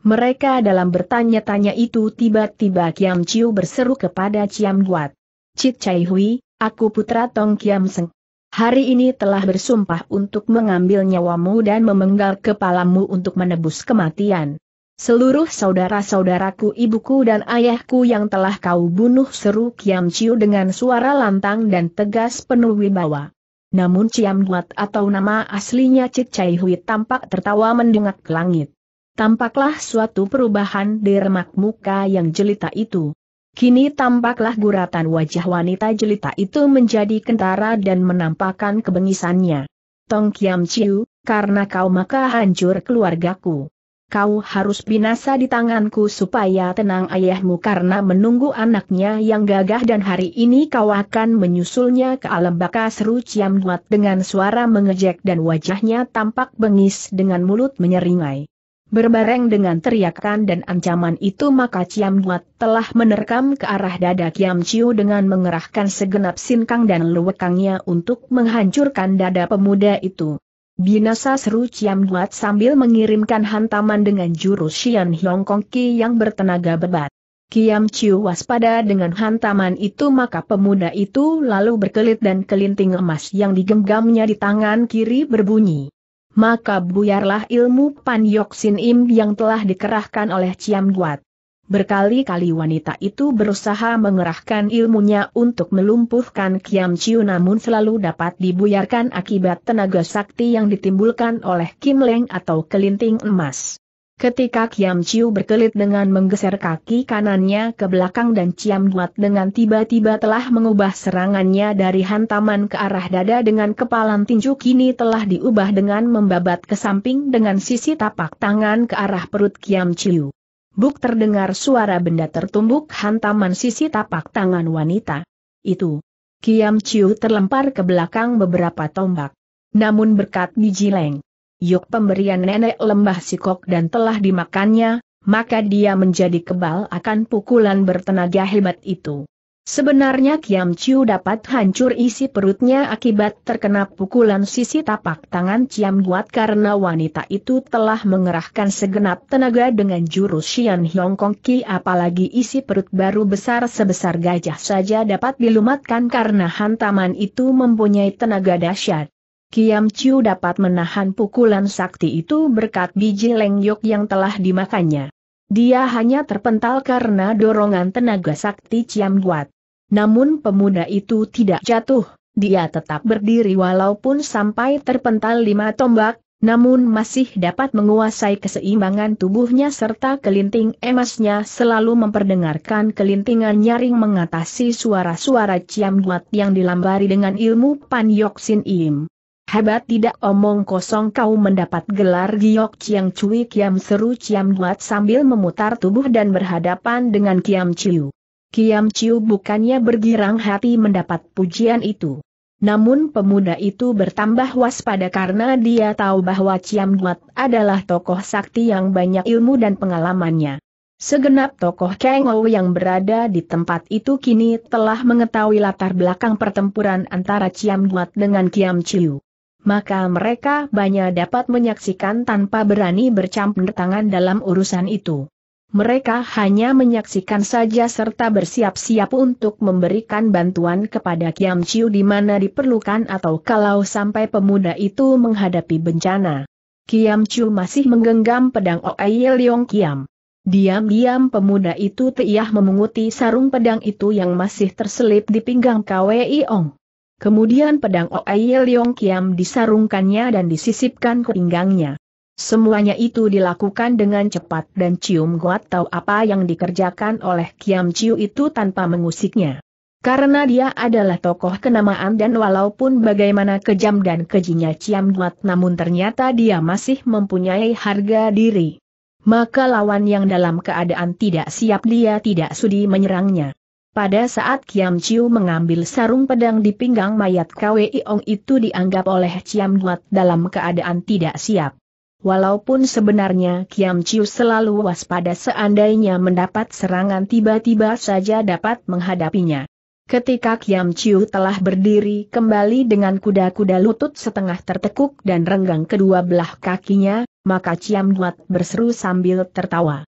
Mereka dalam bertanya-tanya itu tiba-tiba Kiam Chiu berseru kepada Ciam Huat. Cit Chai Hui, aku putra Tong Kiam Seng. Hari ini telah bersumpah untuk mengambil nyawamu dan memenggal kepalamu untuk menebus kematian. Seluruh saudara-saudaraku ibuku dan ayahku yang telah kau bunuh seru Kiam Chiu dengan suara lantang dan tegas penuh wibawa. Namun Ciam Guat atau nama aslinya Cit Chai Hui tampak tertawa mendengar ke langit. Tampaklah suatu perubahan di remak muka yang jelita itu. Kini tampaklah guratan wajah wanita jelita itu menjadi kentara dan menampakkan kebengisannya. Tong Kiam Chiu, karena kau maka hancur keluargaku. Kau harus binasa di tanganku supaya tenang ayahmu karena menunggu anaknya yang gagah dan hari ini kau akan menyusulnya ke alam baka seru Ciam Duat dengan suara mengejek dan wajahnya tampak bengis dengan mulut menyeringai. Berbareng dengan teriakan dan ancaman itu maka Ciam Buat telah menerkam ke arah dada Kiam Chiu dengan mengerahkan segenap sinkang dan luwekangnya untuk menghancurkan dada pemuda itu. Binasa seru Ciam Buat sambil mengirimkan hantaman dengan jurus Xian Hong Kong Ki yang bertenaga bebat. Kiam Chiu waspada dengan hantaman itu maka pemuda itu lalu berkelit dan kelinting emas yang digenggamnya di tangan kiri berbunyi maka buyarlah ilmu Pan Yoksin Im yang telah dikerahkan oleh Ciam Guat. Berkali-kali wanita itu berusaha mengerahkan ilmunya untuk melumpuhkan Kiam Chiu namun selalu dapat dibuyarkan akibat tenaga sakti yang ditimbulkan oleh Kim Leng atau kelinting emas. Ketika Kiam Chiu berkelit dengan menggeser kaki kanannya ke belakang dan Ciam Duat dengan tiba-tiba telah mengubah serangannya dari hantaman ke arah dada dengan kepalan tinju kini telah diubah dengan membabat ke samping dengan sisi tapak tangan ke arah perut Kiam Chiu. Buk terdengar suara benda tertumbuk hantaman sisi tapak tangan wanita. Itu. Kiam Chiu terlempar ke belakang beberapa tombak. Namun berkat biji leng. Yuk pemberian nenek lembah sikok dan telah dimakannya, maka dia menjadi kebal akan pukulan bertenaga hebat itu. Sebenarnya Kiam Chiu dapat hancur isi perutnya akibat terkena pukulan sisi tapak tangan Ciam Guat karena wanita itu telah mengerahkan segenap tenaga dengan jurus Xian Hong Kong Ki apalagi isi perut baru besar sebesar gajah saja dapat dilumatkan karena hantaman itu mempunyai tenaga dahsyat. Kiam Chiu dapat menahan pukulan sakti itu berkat biji lengyok yang telah dimakannya. Dia hanya terpental karena dorongan tenaga sakti Ciam Guat. Namun pemuda itu tidak jatuh, dia tetap berdiri walaupun sampai terpental lima tombak, namun masih dapat menguasai keseimbangan tubuhnya serta kelinting emasnya selalu memperdengarkan kelintingan nyaring mengatasi suara-suara Ciam Guat yang dilambari dengan ilmu Pan Yoksin Im. Hebat tidak omong kosong kau mendapat gelar giok Chiang Cui Kiam seru Chiam duat sambil memutar tubuh dan berhadapan dengan Kiam Chiu. Kiam Chiu bukannya bergirang hati mendapat pujian itu. Namun pemuda itu bertambah waspada karena dia tahu bahwa Chiam duat adalah tokoh sakti yang banyak ilmu dan pengalamannya. Segenap tokoh Kang yang berada di tempat itu kini telah mengetahui latar belakang pertempuran antara Chiam duat dengan Kiam Chiu maka mereka banyak dapat menyaksikan tanpa berani bercampur tangan dalam urusan itu. Mereka hanya menyaksikan saja serta bersiap-siap untuk memberikan bantuan kepada Kiam Chiu di mana diperlukan atau kalau sampai pemuda itu menghadapi bencana. Kiam Chiu masih menggenggam pedang Oei Leong Kiam. Diam-diam pemuda itu teriak memunguti sarung pedang itu yang masih terselip di pinggang Kwei Ong. Kemudian pedang Oayel Leong Kiam disarungkannya dan disisipkan ke pinggangnya. Semuanya itu dilakukan dengan cepat dan Cium Guat tahu apa yang dikerjakan oleh Kiam Chiu itu tanpa mengusiknya. Karena dia adalah tokoh kenamaan dan walaupun bagaimana kejam dan kejinya Ciam Guat namun ternyata dia masih mempunyai harga diri. Maka lawan yang dalam keadaan tidak siap dia tidak sudi menyerangnya. Pada saat Kiam Chiu mengambil sarung pedang di pinggang mayat Kwei Ong itu dianggap oleh Chiam Duat dalam keadaan tidak siap. Walaupun sebenarnya Kiam Chiu selalu waspada seandainya mendapat serangan tiba-tiba saja dapat menghadapinya. Ketika Kiam Chiu telah berdiri kembali dengan kuda-kuda lutut setengah tertekuk dan renggang kedua belah kakinya, maka Chiam Duat berseru sambil tertawa.